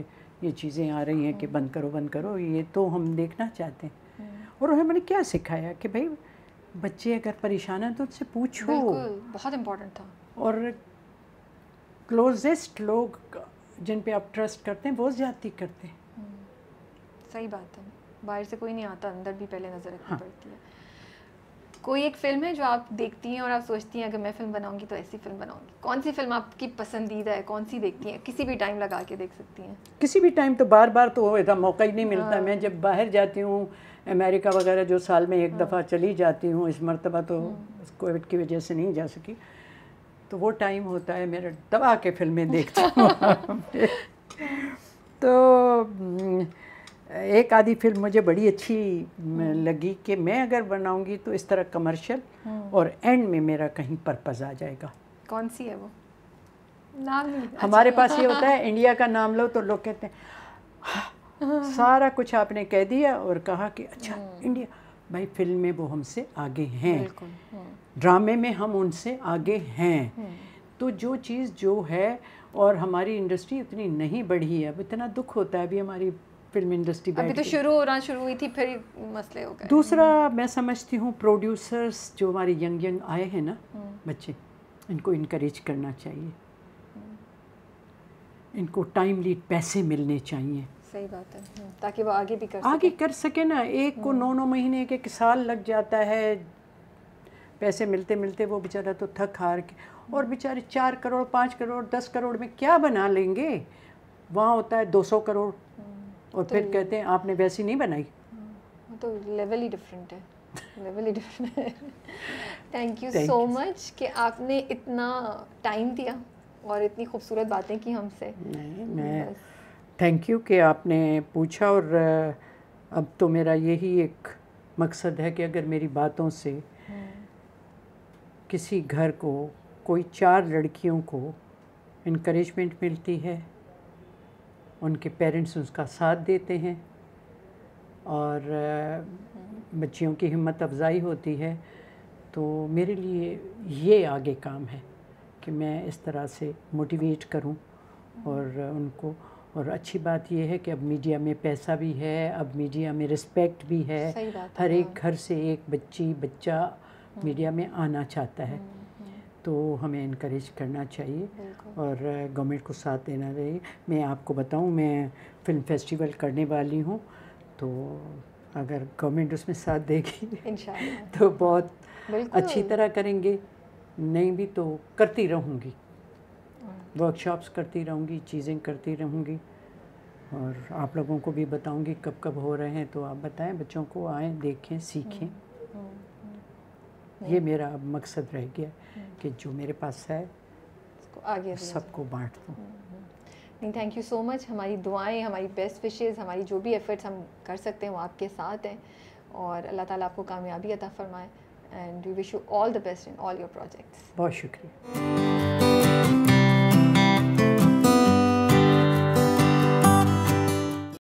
ये चीज़ें आ रही हैं कि बंद करो बंद करो ये तो हम देखना चाहते हैं हम्म। और उन्हें मैंने क्या सिखाया कि भाई बच्चे अगर परेशान हैं तो उनसे पूछो बहुत इम्पोर्टेंट था और क्लोजेस्ट लोग जिन पे आप ट्रस्ट करते हैं वो ज़्यादा करते हैं हम्म। सही बात है बाहर से कोई नहीं आता अंदर भी पहले नज़र रखनी हाँ। पड़ती है कोई एक फिल्म है जो आप देखती हैं और आप सोचती हैं अगर मैं फिल्म बनाऊंगी तो ऐसी फिल्म बनाऊंगी कौन सी फिल्म आपकी पसंदीदा है कौन सी देखती हैं किसी भी टाइम लगा के देख सकती हैं किसी भी टाइम तो बार बार तो ऐसा मौका ही नहीं मिलता हाँ। मैं जब बाहर जाती हूँ अमेरिका वगैरह जो साल में एक हाँ। दफ़ा चली जाती हूँ इस मरतबा तो कोविड हाँ। की वजह से नहीं जा सकी तो वो टाइम होता है मेरा दबा के फिल्में देखती हूँ तो हम्म, एक आधी फिल्म मुझे बड़ी अच्छी लगी कि मैं अगर बनाऊंगी तो इस तरह कमर्शियल हम्म। और एंड में मेरा कहीं पर्पज़ आ जाएगा कौन सी है वो नाम अच्छा, हमारे पास ये होता है इंडिया का नाम लो तो लोग कहते हैं हाँ, हम्म। सारा कुछ आपने कह दिया और कहा कि अच्छा हम्म। इंडिया भाई फिल्म में वो हमसे आगे हैं ड्रामे में हम उनसे आगे हैं तो जो चीज़ जो है और हमारी इंडस्ट्री इतनी नहीं बढ़ी है अब इतना दुख होता है अभी हमारी फिल्म इंडस्ट्री अभी तो शुरू होना शुरू हुई थी फिर मसले हो गए दूसरा मैं समझती हूँ प्रोड्यूसर्स जो हमारे यंग यंग आए हैं ना हम्म। बच्चे इनको इनक्रेज करना चाहिए हम्म। इनको टाइमली पैसे मिलने चाहिए सही बात है हम्म, ताकि वो आगे भी कर आगे कर सके ना एक को नौ नौ महीने के एक साल लग जाता है पैसे मिलते मिलते वो बेचारा तो थक हार के और बेचारे चार करोड़ पाँच करोड़ दस करोड़ में क्या बना लेंगे वहाँ होता है दो सौ करोड़ और तो फिर कहते हैं आपने वैसी नहीं बनाई हाँ, तो लेवल ही डिफरेंट है लेवल ही डिफरेंट है थैंक यू सो मच कि आपने इतना टाइम दिया और इतनी खूबसूरत बातें की हमसे नहीं मैं थैंक यू कि आपने पूछा और अब तो मेरा यही एक मकसद है कि अगर मेरी बातों से हम्म। किसी घर को कोई चार लड़कियों को इनक्रेजमेंट मिलती है उनके पेरेंट्स उसका साथ देते हैं और बच्चियों की हिम्मत अफजाई होती है तो मेरे लिए ये आगे काम है कि मैं इस तरह से मोटिवेट करूं और उनको और अच्छी बात यह है कि अब मीडिया में पैसा भी है अब मीडिया में रिस्पेक्ट भी है हर एक हाँ। घर से एक बच्ची बच्चा मीडिया में आना चाहता है हम्म। तो हमें इनक्रेज करना चाहिए और गवर्नमेंट को साथ देना चाहिए मैं आपको बताऊं मैं फिल्म फेस्टिवल करने वाली हूं तो अगर गवर्नमेंट उसमें साथ देगी तो बहुत अच्छी तरह करेंगे नहीं भी तो करती रहूँगी वर्कशॉप्स हम्म। करती रहूँगी चीज़ें करती रहूँगी और आप लोगों को भी बताऊँगी कब कब हो रहे हैं तो आप बताएं बच्चों को आएँ देखें सीखें हम्म। ये मेरा अब मकसद रह गया हम्म। कि जो मेरे पास है उसको आगे सबको बांट दूँ हम्म, हम्म। नहीं थैंक यू सो मच हमारी दुआएं हमारी बेस्ट विशेज़ हमारी जो भी एफ़र्ट्स हम कर सकते हैं वो आपके साथ हैं और अल्लाह ताला आपको कामयाबी अता फरमाए and we wish you all the best in all your projects बहुत शुक्रिया